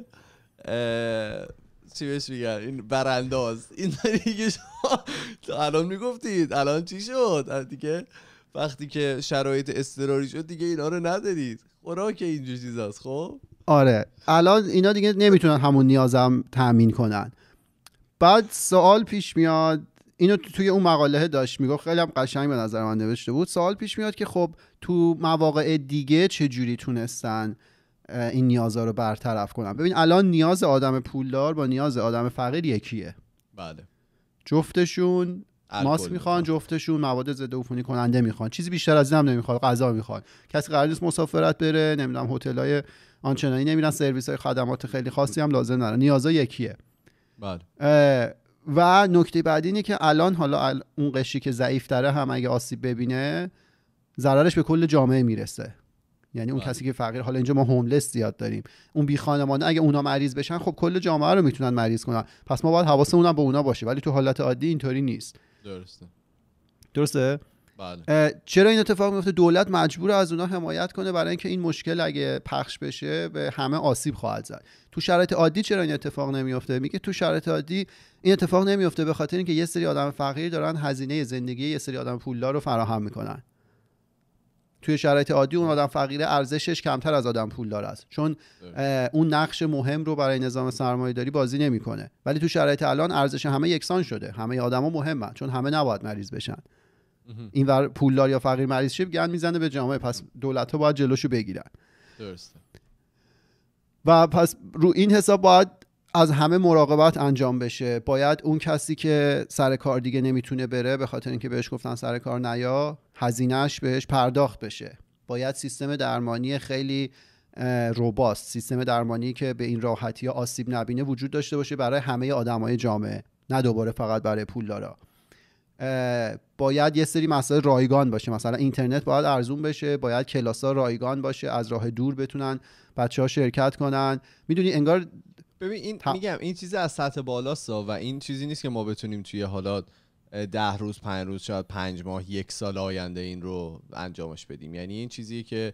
A: چی بهش میگن این برانداز این دیگه شما الان میگفتید الان چی شد دیگه وقتی که شرایط اضطراری شد دیگه اینا رو ندارید خوراک اینجور چیزاست خب
B: آره الان اینا دیگه نمیتونن همون نیازم تامین کنن بعد سوال پیش میاد اینو توی اون مقاله داشت میگفت خیلی هم قشنگ به نظر من نوشته بود سوال پیش میاد که خب تو مواقع دیگه چه جوری تونستن این نیازها رو برطرف کنن ببین الان نیاز آدم پولدار با نیاز آدم فقیر یکیه بله جفتشون ماسک میخوان جفتشون مواد ضد عفونی کننده میخوان چیزی بیشتر از اینم نمیخوان غذا میخوان کسی قرار نیست مسافرت بره نمیدونم هتلای آنچنانی نمیرن سرویس های خدمات خیلی خاصی هم لازم نداره نیازا یکیه و نکته بعدی اینه که الان حالا اون قشری که ضعیفتره هم اگه آسیب ببینه ضررش به کل جامعه میرسه یعنی اون بله. کسی که فقیر حالا اینجا ما هوملس زیاد داریم اون بی خانمانه اگه اونا مریض بشن خب کل جامعه رو میتونن مریض کنن پس ما باید حواسمون هم به اونا باشه ولی تو حالت عادی اینطوری نیست درسته درسته بله. چرا این اتفاق میفته دولت مجبور از اونا حمایت کنه برای اینکه این مشکل اگه پخش بشه به همه آسیب خواهد زد تو شرایط عادی چرا این اتفاق نمیفته میگه تو شرایط عادی این اتفاق نمیفته به خاطر اینکه یه سری آدم فقیر دارن هزینه زندگی یه سری آدم پولدار رو فراهم میکنن توی شرایط عادی اون آدم فقیر ارزشش کمتر از آدم پولدار است چون اون نقش مهم رو برای نظام سرمایه داری بازی نمیکنه ولی تو شرایط الان ارزش همه یکسان شده همه آدما مهمن چون همه نباید مریض بشن این ور پولدار یا فقیر مریض شه گند میزنه به جامعه پس دولت ها باید جلوشو بگیرن درسته و پس رو این حساب باید از همه مراقبت انجام بشه باید اون کسی که سر کار دیگه نمیتونه بره به خاطر اینکه بهش گفتن سر کار نیا هزینهش بهش پرداخت بشه باید سیستم درمانی خیلی روباست سیستم درمانی که به این راحتی آسیب نبینه وجود داشته باشه برای همه آدمای جامعه نه دوباره فقط برای پولدارا باید یه سری مسائل رایگان باشه مثلا اینترنت باید ارزون بشه باید کلاس ها رایگان باشه از راه دور بتونن بچه ها شرکت کنن میدونی انگار
A: ببین این میگم این چیز از سطح بالاست و این چیزی نیست که ما بتونیم توی حالات ده روز پنج روز شاید پنج ماه یک سال آینده این رو انجامش بدیم یعنی این چیزی که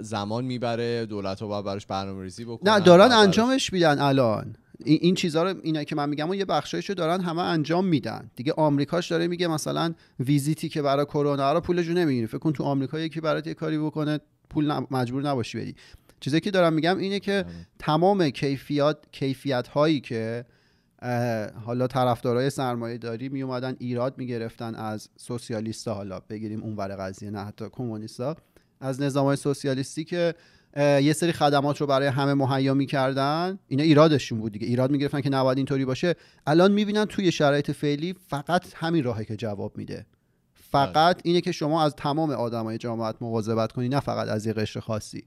A: زمان میبره دولت ها باید براش برنامه ریزی بکنن نه دارن انجامش
B: میدن الان این چیزها رو اینا که من میگم و یه بخشایش رو دارن همه انجام میدن دیگه آمریکاش داره میگه مثلا ویزیتی که برای کرونا رو پولشو نمیگیره فکر کن تو آمریکا یکی برات یه کاری بکنه پول مجبور نباشی بدی چیزی که دارم میگم اینه که آره. تمام کیفیت کیفیت هایی که حالا طرفدارای سرمایه داری می اومدن ایراد میگرفتن از سوسیالیست ها حالا بگیریم اون قضیه نه حتی کمونیستا از نظام های سوسیالیستی که یه سری خدمات رو برای همه مهیا میکردن اینا ایرادشون بود دیگه ایراد میگرفتن که نباید اینطوری باشه الان میبینن توی شرایط فعلی فقط همین راهه که جواب میده فقط بله. اینه که شما از تمام آدمای جامعت مواظبت کنی نه فقط از یه قشر خاصی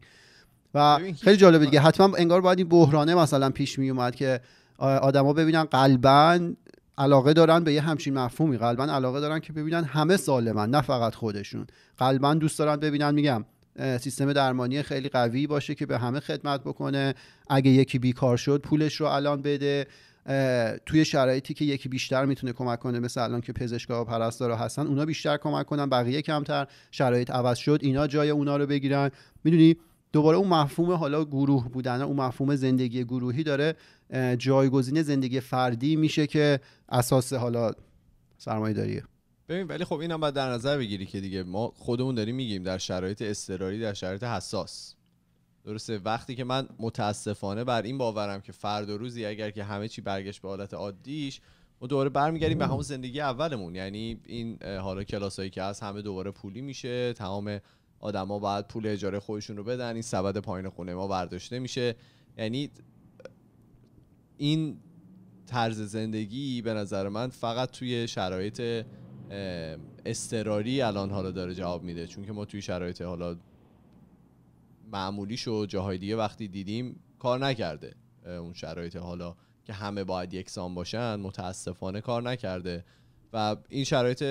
B: و خیلی جالب دیگه حتما انگار باید این بحرانه مثلا پیش میومد که آدما ببینن قلبا علاقه دارن به یه همچین مفهومی قلبا علاقه دارن که ببینن همه سالمن نه فقط خودشون قلبا دوست دارن ببینن میگم سیستم درمانی خیلی قوی باشه که به همه خدمت بکنه اگه یکی بیکار شد پولش رو الان بده توی شرایطی که یکی بیشتر میتونه کمک کنه مثل الان که پزشکا و پرستارا هستن اونا بیشتر کمک کنن بقیه کمتر شرایط عوض شد اینا جای اونا رو بگیرن میدونی دوباره اون مفهوم حالا گروه بودن اون مفهوم زندگی گروهی داره جایگزین زندگی فردی میشه که اساس حالا سرمایه
A: ببین ولی خب اینم باید در نظر بگیری که دیگه ما خودمون داریم میگیم در شرایط اضطراری در شرایط حساس درسته وقتی که من متاسفانه بر این باورم که فرد و روزی اگر که همه چی برگشت به حالت عادیش ما دوباره برمیگردیم به همون زندگی اولمون یعنی این حالا کلاسایی که از همه دوباره پولی میشه تمام آدما باید پول اجاره خودشون رو بدن این سبد پایین خونه ما برداشته میشه یعنی این طرز زندگی به نظر من فقط توی شرایط استراری الان حالا داره جواب میده چون که ما توی شرایط حالا معمولی و جاهای دیگه وقتی دیدیم کار نکرده اون شرایط حالا که همه باید یکسان باشن متاسفانه کار نکرده و این شرایط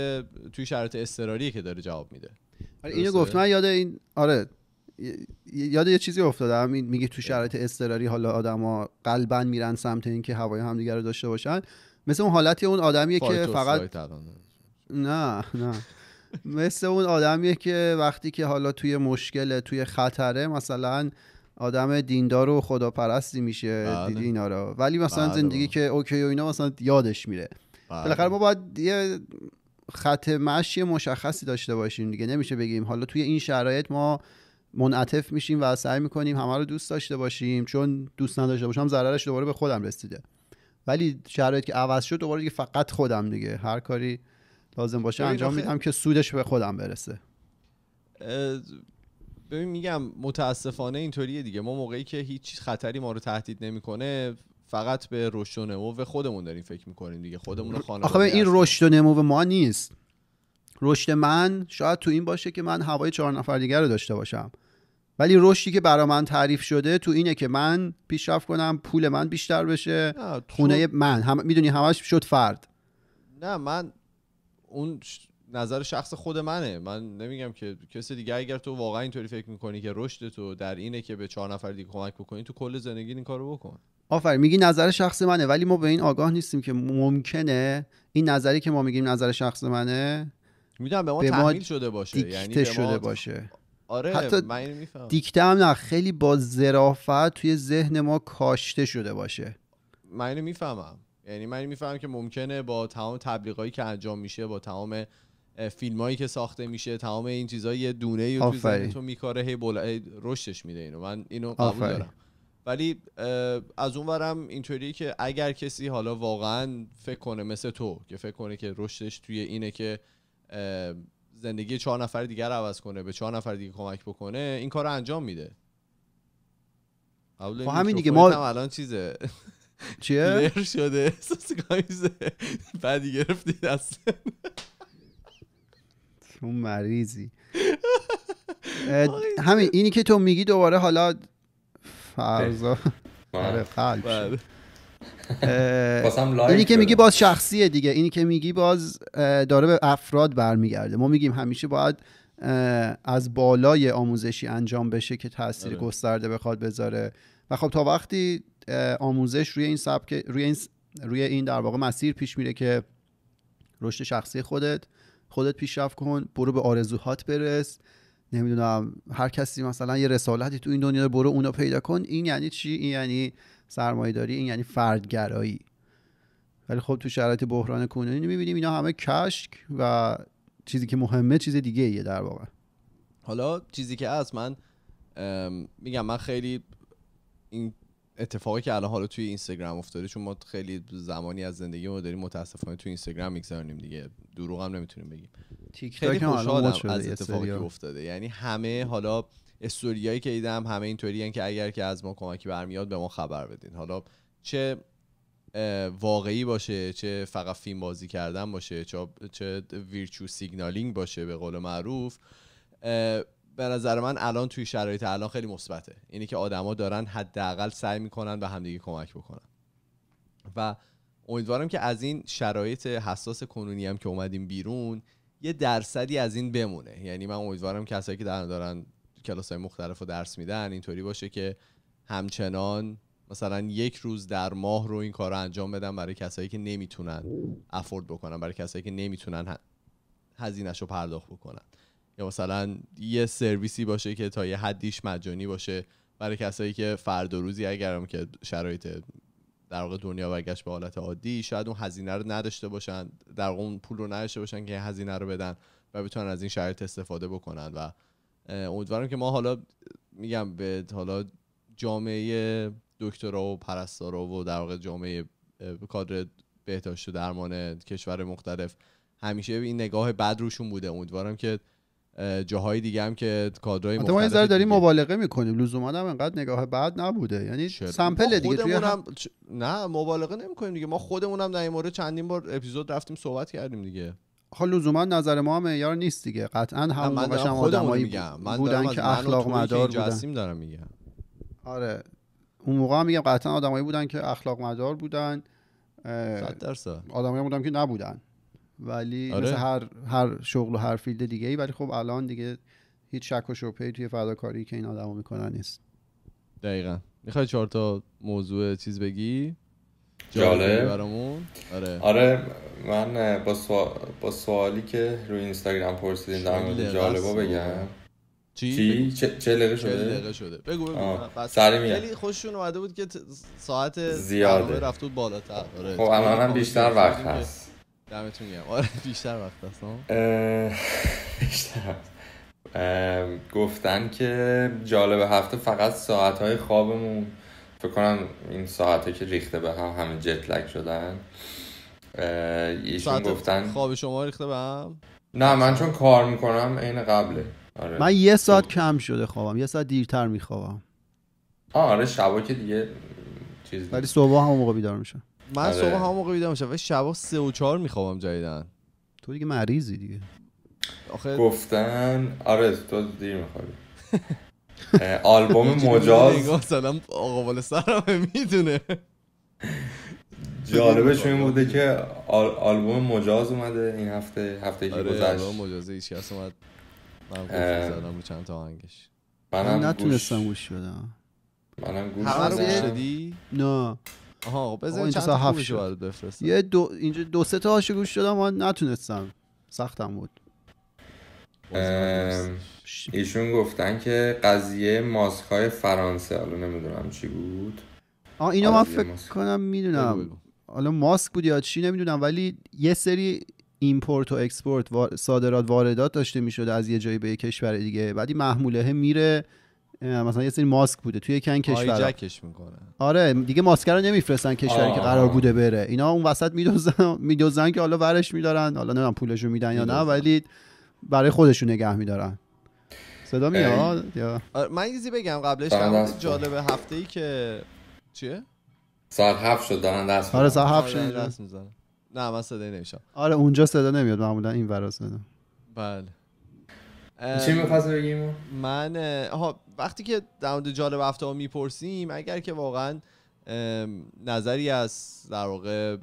A: توی شرایط استراریه که داره جواب میده آره اینو گفت من
B: یاد این آره یاد یه چیزی افتادم این میگه توی شرایط اضطراری حالا آدما قلبا میرن سمت اینکه هوای همدیگه رو داشته باشن مثل اون حالتی اون آدمیه که فقط نه نه مثل اون آدمیه که وقتی که حالا توی مشکل توی خطره مثلا آدم دیندار و خداپرستی میشه بله. دیدی اینا رو ولی مثلا بله، زندگی بله. که اوکی و اینا مثلا یادش میره بالاخره ما باید یه خط مشی مشخصی داشته باشیم دیگه نمیشه بگیم حالا توی این شرایط ما منعطف میشیم و سعی میکنیم همه رو دوست داشته باشیم چون دوست نداشته باشم ضررش دوباره به خودم رسیده ولی شرایط که عوض شد دوباره فقط خودم دیگه هر کاری لازم باشه انجام میدم که سودش به خودم برسه
A: ببین میگم متاسفانه اینطوریه دیگه ما موقعی که هیچ خطری ما رو تهدید نمیکنه فقط به رشد و نمو خودمون داریم فکر میکنیم دیگه خودمون خانواده آخه این
B: رشد و نمو ما نیست رشد من شاید تو این باشه که من هوای چهار نفر دیگر رو داشته باشم ولی رشدی که برا من تعریف شده تو اینه که من پیشرفت کنم پول من بیشتر بشه خونه من هم... میدونی همش شد فرد
A: نه من اون نظر شخص خود منه من نمیگم که کسی دیگه اگر تو واقعا اینطوری فکر میکنی که رشد تو در اینه که به چهار نفر دیگه کمک بکنی تو کل زندگی این کارو بکن
B: آفر میگی نظر شخص منه ولی ما به این آگاه نیستیم که ممکنه این نظری که ما میگیم نظر شخص منه میدونم به ما, تحمیل شده باشه یعنی دیکته یعنی شده باشه آره حتی من دیکته هم نه خیلی با ظرافت توی ذهن ما کاشته شده باشه
A: من میفهمم یعنی من میفهمم که ممکنه با تمام تبلیغایی که انجام میشه با تمام فیلمایی که ساخته میشه تمام این چیزها یه دونه ای تو تو میکاره هی بل... رشدش میده اینو من اینو قبول دارم ولی از اونورم اینطوری که اگر کسی حالا واقعا فکر کنه مثل تو که فکر کنه که رشدش توی اینه که زندگی چهار نفر دیگر عوض کنه به چهار نفر دیگه کمک بکنه این کار انجام میده خب همین دیگه ما الان چیزه چیه؟ لر شده احساس بعدی گرفتی دست.
B: تو مریضی همین اینی که تو میگی دوباره حالا فرضا آره قلب بله. اینی که میگی باز شخصیه دیگه اینی که میگی باز داره به افراد برمیگرده ما میگیم همیشه باید از بالای آموزشی انجام بشه که تاثیر گسترده بخواد بذاره و خب تا وقتی آموزش روی این سبک روی این روی این در واقع مسیر پیش میره که رشد شخصی خودت خودت پیشرفت کن برو به آرزوهات برس نمیدونم هر کسی مثلا یه رسالتی تو این دنیا برو اونو پیدا کن این یعنی چی این یعنی داری؟ این یعنی فردگرایی ولی خب تو شرایط بحران کنونی میبینیم اینا همه کشک و چیزی که مهمه چیز دیگه ایه در واقع
A: حالا چیزی که هست من میگم من خیلی این اتفاقی که الان حالا توی اینستاگرام افتاده چون ما خیلی زمانی از زندگی ما داریم متاسفانه توی اینستاگرام میگذارنیم دیگه دروغ هم نمیتونیم بگیم تیک خیلی خوشحالم از اتفاقی که افتاده یعنی همه حالا استوریایی که ایدم همه اینطوری که اگر که از ما کمکی برمیاد به ما خبر بدین حالا چه واقعی باشه چه فقط فیلم بازی کردن باشه چه ویرچو سیگنالینگ باشه به قول معروف به نظر من الان توی شرایط الان خیلی مثبته اینی که آدما دارن حداقل سعی میکنن به همدیگه کمک بکنن و امیدوارم که از این شرایط حساس کنونی هم که اومدیم بیرون یه درصدی از این بمونه یعنی من امیدوارم کسایی که دارن دارن کلاس های مختلف رو درس میدن اینطوری باشه که همچنان مثلا یک روز در ماه رو این کار رو انجام بدن برای کسایی که نمیتونن افورد بکنن برای کسایی که نمیتونن هزینهش رو پرداخت بکنن یا مثلا یه سرویسی باشه که تا یه حدیش مجانی باشه برای کسایی که و روزی اگرم که شرایط در واقع دنیا برگشت به حالت عادی شاید اون هزینه رو نداشته باشن در اون پول رو نداشته باشن که هزینه رو بدن و بتونن از این شرایط استفاده بکنن و امیدوارم که ما حالا میگم به حالا جامعه دکترا و پرستارا و در واقع جامعه کادر بهداشت و درمان کشور مختلف همیشه این نگاه بد روشون بوده امیدوارم که جاهای دیگه هم که کادرهای مختلف ما یه ذره داریم
B: مبالغه میکنیم لزوما هم انقدر نگاه بعد نبوده یعنی سامپل دیگه توی هم... نه مبالغه نمیکنیم دیگه ما خودمون هم در این مورد چندین بار اپیزود رفتیم صحبت کردیم دیگه حالا خب لزوما نظر ما معیار نیست دیگه قطعا هم من دارم آدمایی میگم من بودن که اخلاق مدار بودن دارم میگم آره اون موقع هم میگم قطعا آدمایی بودن که اخلاق مدار بودن 100 درصد آدمایی بودن که نبودن ولی آره. مثل هر هر شغل و هر فیلد دیگه ای ولی خب الان دیگه هیچ شک و شبهه توی فداکاری که این آدما میکنن نیست
A: دقیقا میخوای چهار تا موضوع چیز بگی جالب برامون آره آره
C: من با, با سوالی که روی اینستاگرام پرسیدیم در مورد جالبا بگم چی؟ چه, چه لقه شده؟ چه شده بگو بگو خیلی
A: خوششون اومده بود که ساعت زیاده رفت بود بالاتر آره. خب بیشتر وقت هست دمتون گرم آره بیشتر وقت هست
C: بیشتر گفتن که جالب هفته فقط ساعت های خوابمون فکر کنم این ساعت که ریخته به هم همه لگ شدن ایشون گفتن خواب شما ریخته به هم نه من چون کار میکنم عین قبله آره. من یه
B: ساعت خب. کم شده خوابم یه ساعت دیرتر میخوابم
C: آره شبا که دیگه چیز ولی
B: صبح هم موقع بیدار میشم من صبح آره.
C: همون موقع بیدار میشم
A: ولی شبا سه و چهار میخوابم جدیدن تو دیگه مریضی دیگه
C: آخه
B: گفتن
C: آره تو دیر میخوابی آلبوم مجاز
A: سلام آقا بالا سرم میدونه جالبش این بوده
C: که آلبوم مجاز اومده این هفته هفته که آره، گذشت آلبوم مجاز هیچ کس اومد من زدم رو چند تا آهنگش من نتونستم
B: گوش بدم منم
C: گوش همه رو شدی؟
B: نه آها بزن خب چند تا هفت شد بفرست یه دو اینجا دو سه تا هاشو گوش دادم و نتونستم سختم بود
C: ایشون گفتن که قضیه های فرانسه حالا نمیدونم چی بود آ اینو آره من فکر
B: کنم میدونم حالا ماسک بود یا چی نمیدونم ولی یه سری ایمپورت و اکسپورت صادرات واردات داشته میشد از یه جایی به یه کشور دیگه بعدی محموله میره مثلا یه سری ماسک بوده توی یکن کشور میکنه آره دیگه ماسک رو نمیفرستن کشوری که قرار بوده بره اینا اون وسط میدوزن میدوزن که حالا ورش میدارن حالا نمیدونم پولشو میدن یا نه ولی برای خودشون نگه میدارن صدا میاد یا
A: آره، من چیزی بگم قبلش جالب هفته ای که چیه
C: ساعت هفت شد دارن دست آره ساعت هفت آره، شد دست
A: میزنن نه من صدای نمیشم
B: آره اونجا صدا نمیاد معمولا این ورا صدا
A: بله چی میخواست بگیم؟ من آها وقتی که در مورد جالب ها میپرسیم اگر که واقعا نظری از در واقع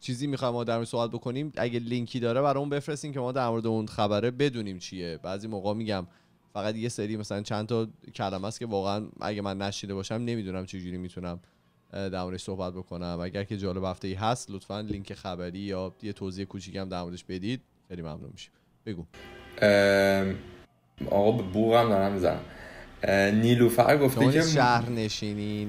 A: چیزی میخوایم ما در صحبت بکنیم اگه لینکی داره برای اون بفرستین که ما در مورد اون خبره بدونیم چیه بعضی موقع میگم فقط یه سری مثلا چند تا کلمه است که واقعا اگه من نشیده باشم نمیدونم چجوری میتونم در موردش صحبت بکنم اگر که جالب هفته ای هست لطفا لینک خبری یا یه توضیح کوچیکم در موردش بدید خیلی ممنون میشیم بگو
C: آقا به بوغم دارم زن نیلوفر گفته که شهر نشینی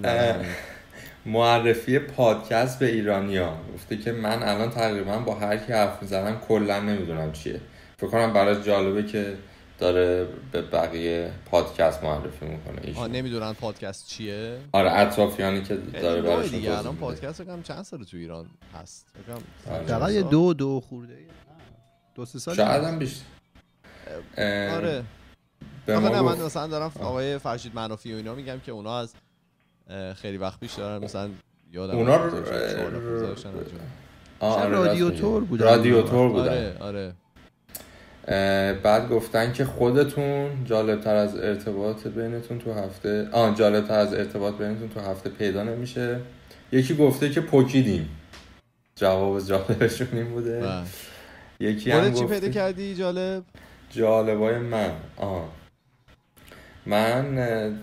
C: معرفی پادکست به ها گفته که من الان تقریبا با هر کی حرف میزنم کلا نمیدونم چیه فکر کنم برای جالبه که داره به بقیه پادکست معرفی میکنه ایشون
A: نمیدونن پادکست چیه
C: آره اطرافیانی که داره براشون دیگه الان
A: پادکست هم چند سال تو ایران هست فکر آره.
B: دو دو خورده دو سه سال شاید هم بیشتر
C: آره
A: به ما نه مثلا دارم آقای فرشید منافی و اینا میگم که اونا از خیلی وقت پیش دارن مثلا یادم اونا
C: آره، رادیو تور بود رادیو تور بودن آره آره بعد گفتن که خودتون جالب تر از ارتباط بینتون تو هفته آه تر از ارتباط بینتون تو هفته پیدا نمیشه یکی گفته که پوکیدیم جواب جالبشون این بوده بله. یکی هم چی پیدا
B: کردی جالب
C: جالبای من آه من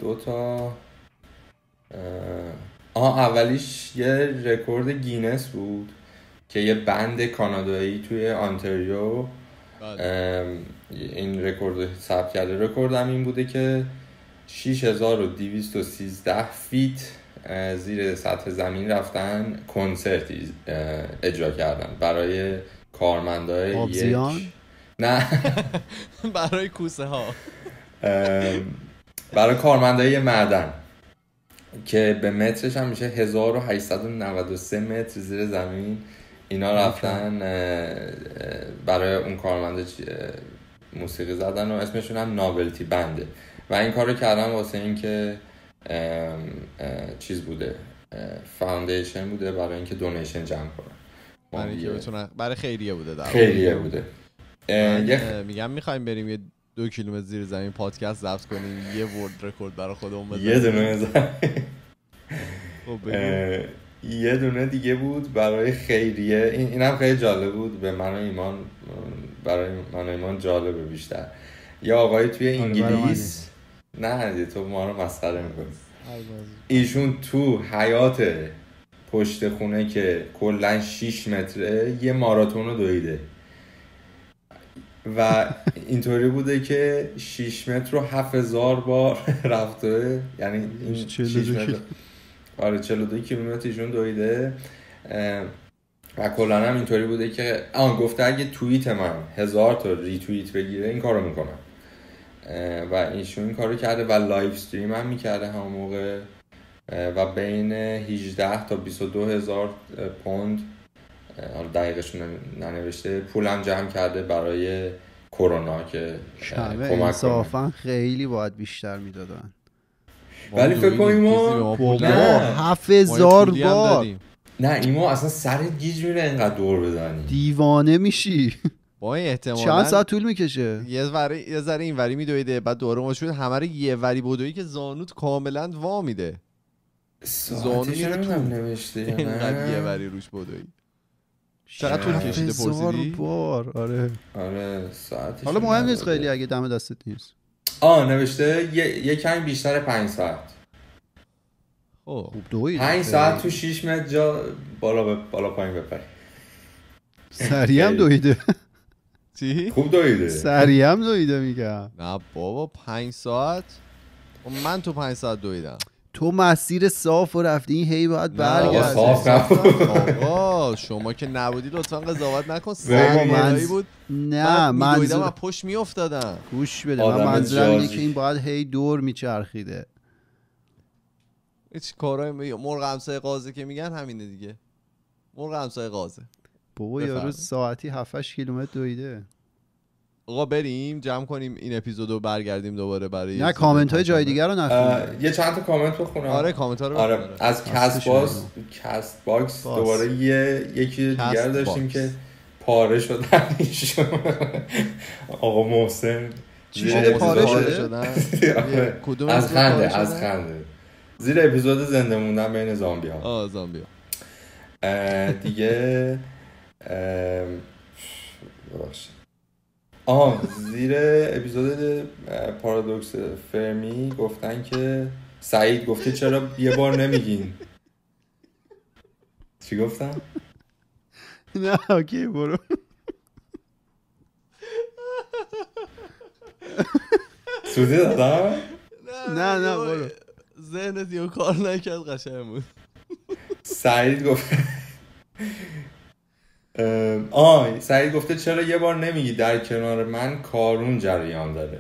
C: دو تا آه اولیش یه رکورد گینس بود که یه بند کانادایی توی آنتریو بله. این رکورد ثبت کرده رکوردم این بوده که 6213 فیت زیر سطح زمین رفتن کنسرتی اجرا کردن برای کارمندای های نه
A: برای کوسه ها
C: برای کارمندای معدن که به مترش هم میشه 1893 متر زیر زمین اینا رفتن برای اون کارمند موسیقی زدن و اسمشون هم نابلتی بنده و این کار رو کردن واسه اینکه چیز بوده فاندیشن بوده برای اینکه دونیشن جمع کنن برای, برای خیریه بوده در خیریه بوده, میگم میخوایم بریم یه
A: دو کیلومتر زیر زمین پادکست ضبط کنیم یه ورد رکورد برای خودمون بزنیم یه دونه
C: خب یه دونه دیگه بود برای خیریه این هم خیلی جالب بود به من ایمان برای من ایمان جالبه بیشتر یا آقای توی آره، انگلیس نه تو ما رو مسخره میکنی ایشون تو حیات پشت خونه که کلا 6 متره یه ماراتون رو دویده و اینطوری بوده که 6 متر رو 7000 بار رفته یعنی این 6 یعنی متر آره 42 کیلومتر ایشون دویده و کلا هم اینطوری بوده که آن گفته اگه توییت من هزار تا ری توییت بگیره این کارو میکنم و ایشون این کارو کرده و لایف استریم هم میکرده همون موقع و بین 18 تا 22 هزار پوند حالا دقیقش ننوشته پولم جمع کرده برای کرونا که کمک
B: خیلی باید بیشتر میدادن
C: ولی فکر کنیم ما هزار بار نه ایما اصلا
B: سر گیج میره انقدر دور بزنی دیوانه میشی
C: با احتمالا چند ساعت
B: طول میکشه
C: یه ذره یه
A: ذره این وری میدویده بعد دوره ما شد همه رو یه وری بدوی که زانوت کاملا وا میده
B: زانوت نمیدونم نوشته یه وری
C: روش بدوی چقدر طول کشیده پرسیدی
B: بار آره آره ساعتش حالا مهم نیست خیلی اگه دم دستت نیست
C: آه نوشته یک کمی بیشتر پنج ساعت
B: خب. خوب دوی پنج ساعت تو
C: 6 متر جا بالا به بالا پایین بپری
B: سریع هم دویده
C: چی؟ خوب دویده سریع
B: هم دویده میگم
A: نه بابا پنج ساعت خب من تو پنج ساعت دویدم
B: تو مسیر صاف و رفتی هی باید برگرد آقا
A: شما که نبودی لطفا قضاوت نکن سرمایه‌ای بود نه من منظور... پشت میافتادم
B: گوش بده من منظورم اینه که این باید هی دور میچرخیده
A: هیچ کارای مرغ همسایه قازه که میگن همینه دیگه مرغ همسایه قازه
B: بابا یارو ساعتی 7 کیلومتر دویده
A: آقا بریم جمع کنیم این اپیزود رو برگردیم دوباره برای نه کامنت های جای دیگر رو نخونیم یه
C: چند تا کامنت بخونم آره کامنت ها رو آره، از کست باکس کست باکس دوباره یه یکی دیگر داشتیم که پاره شدن ایشون آقا محسن چی شده پاره شده آره. کدوم از خنده از خنده زیر اپیزود زنده موندن بین زامبیا آه زامبی دیگه ببخشید آه زیر اپیزود پارادوکس فرمی گفتن که سعید گفته چرا یه بار نمیگین چی گفتم؟
B: نه اوکی برو سوزی دادم؟ نه نه برو ذهنت یه کار
A: نکرد قشنگ بود
C: سعید گفت آی سعید گفته چرا یه بار نمیگی در کنار من کارون جریان داره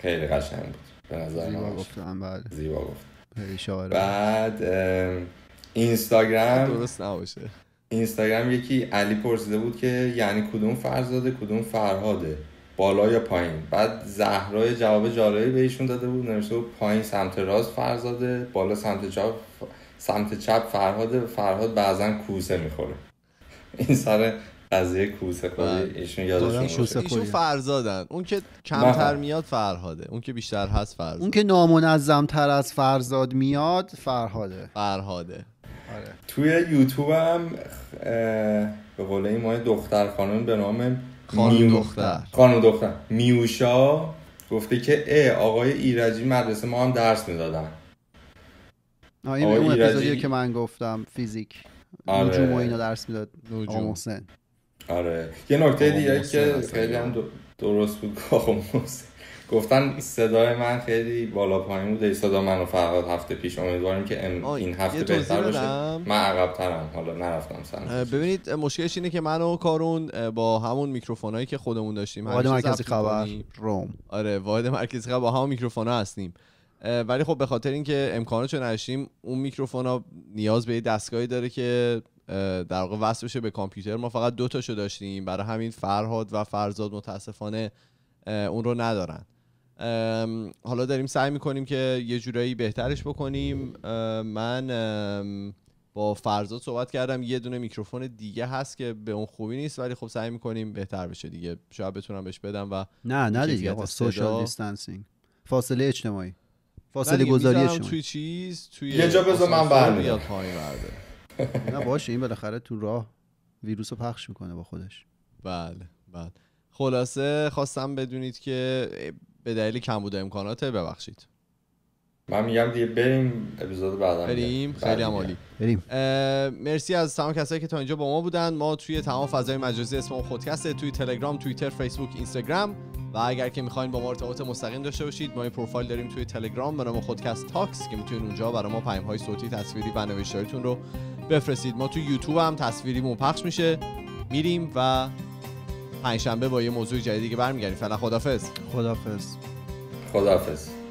C: خیلی قشنگ بود به نظر زیبا گفتم بعد بله. زیبا
B: گفت
C: بعد اینستاگرام درست نباشه اینستاگرام یکی علی پرسیده بود که یعنی کدوم فرزاده کدوم فرهاده بالا یا پایین بعد زهرای جواب جالبی بهشون داده بود نوشته پایین سمت راست فرزاده بالا سمت چپ سمت چپ فرهاده فرهاد بعضا کوسه میخوره این سر قضیه کوسه بله. ایشون
B: یادشون ایشون فرزادن اون که کمتر بله.
A: میاد فرهاده اون که بیشتر هست فرزاد
B: اون که نامنظم تر از فرزاد میاد فرهاده فرهاده آره. توی
C: یوتیوب هم به قول این ماه دختر خانم به نام دختر خانم دختر میوشا گفته که ای آقای ایرجی مدرسه ما هم درس میدادن
B: این اون ایرجی... که من گفتم فیزیک آره. نجوم و اینا درس میداد نجوم حسین
C: آره یه نکته دیگه که خیلی هم درست بود آقا محسن گفتن صدای من خیلی بالا پایین بود صدا منو فقط هفته پیش امیدواریم که ام این هفته بهتر باشه من عقبترم حالا نرفتم سن
A: ببینید مشکلش اینه که منو کارون با همون میکروفونایی که خودمون داشتیم واحد مرکزی خبر روم آره واحد مرکزی خبر با همون میکروفونا هستیم ولی خب به خاطر اینکه رو نداشتیم اون میکروفون ها نیاز به دستگاهی داره که در واقع وصل بشه به کامپیوتر ما فقط دو تاشو داشتیم برای همین فرهاد و فرزاد متاسفانه اون رو ندارن حالا داریم سعی میکنیم که یه جورایی بهترش بکنیم من با فرزاد صحبت کردم یه دونه میکروفون دیگه هست که به اون خوبی نیست ولی خب سعی میکنیم بهتر بشه دیگه شاید بتونم بهش بدم و نه نه دیگه
B: سوشال فاصله اجتماعی فاصله گذاریشون توی چیز توی یه جا بذار من برمیاد نه باشه این بالاخره تو راه ویروس رو پخش میکنه با خودش
C: بله بله
A: خلاصه خواستم بدونید که به دلیل کمبود امکانات ببخشید
C: من میگم دیگه بریم اپیزود بعدا
A: بریم خیلی عالی مرسی از تمام کسایی که تا اینجا با ما بودن ما توی تمام فضای مجازی اسم خودکسته توی تلگرام توییتر فیسبوک اینستاگرام و اگر که میخواین با ما ارتباط مستقیم داشته باشید ما این پروفایل داریم توی تلگرام به نام خودکست تاکس که میتونید اونجا برای ما پیام های صوتی تصویری و نوشتاریتون رو بفرستید ما توی یوتیوب هم تصویریمون پخش میشه میریم و پنجشنبه با یه موضوع جدیدی که برمیگردیم فعلا خدافظ خدافظ
C: خدافظ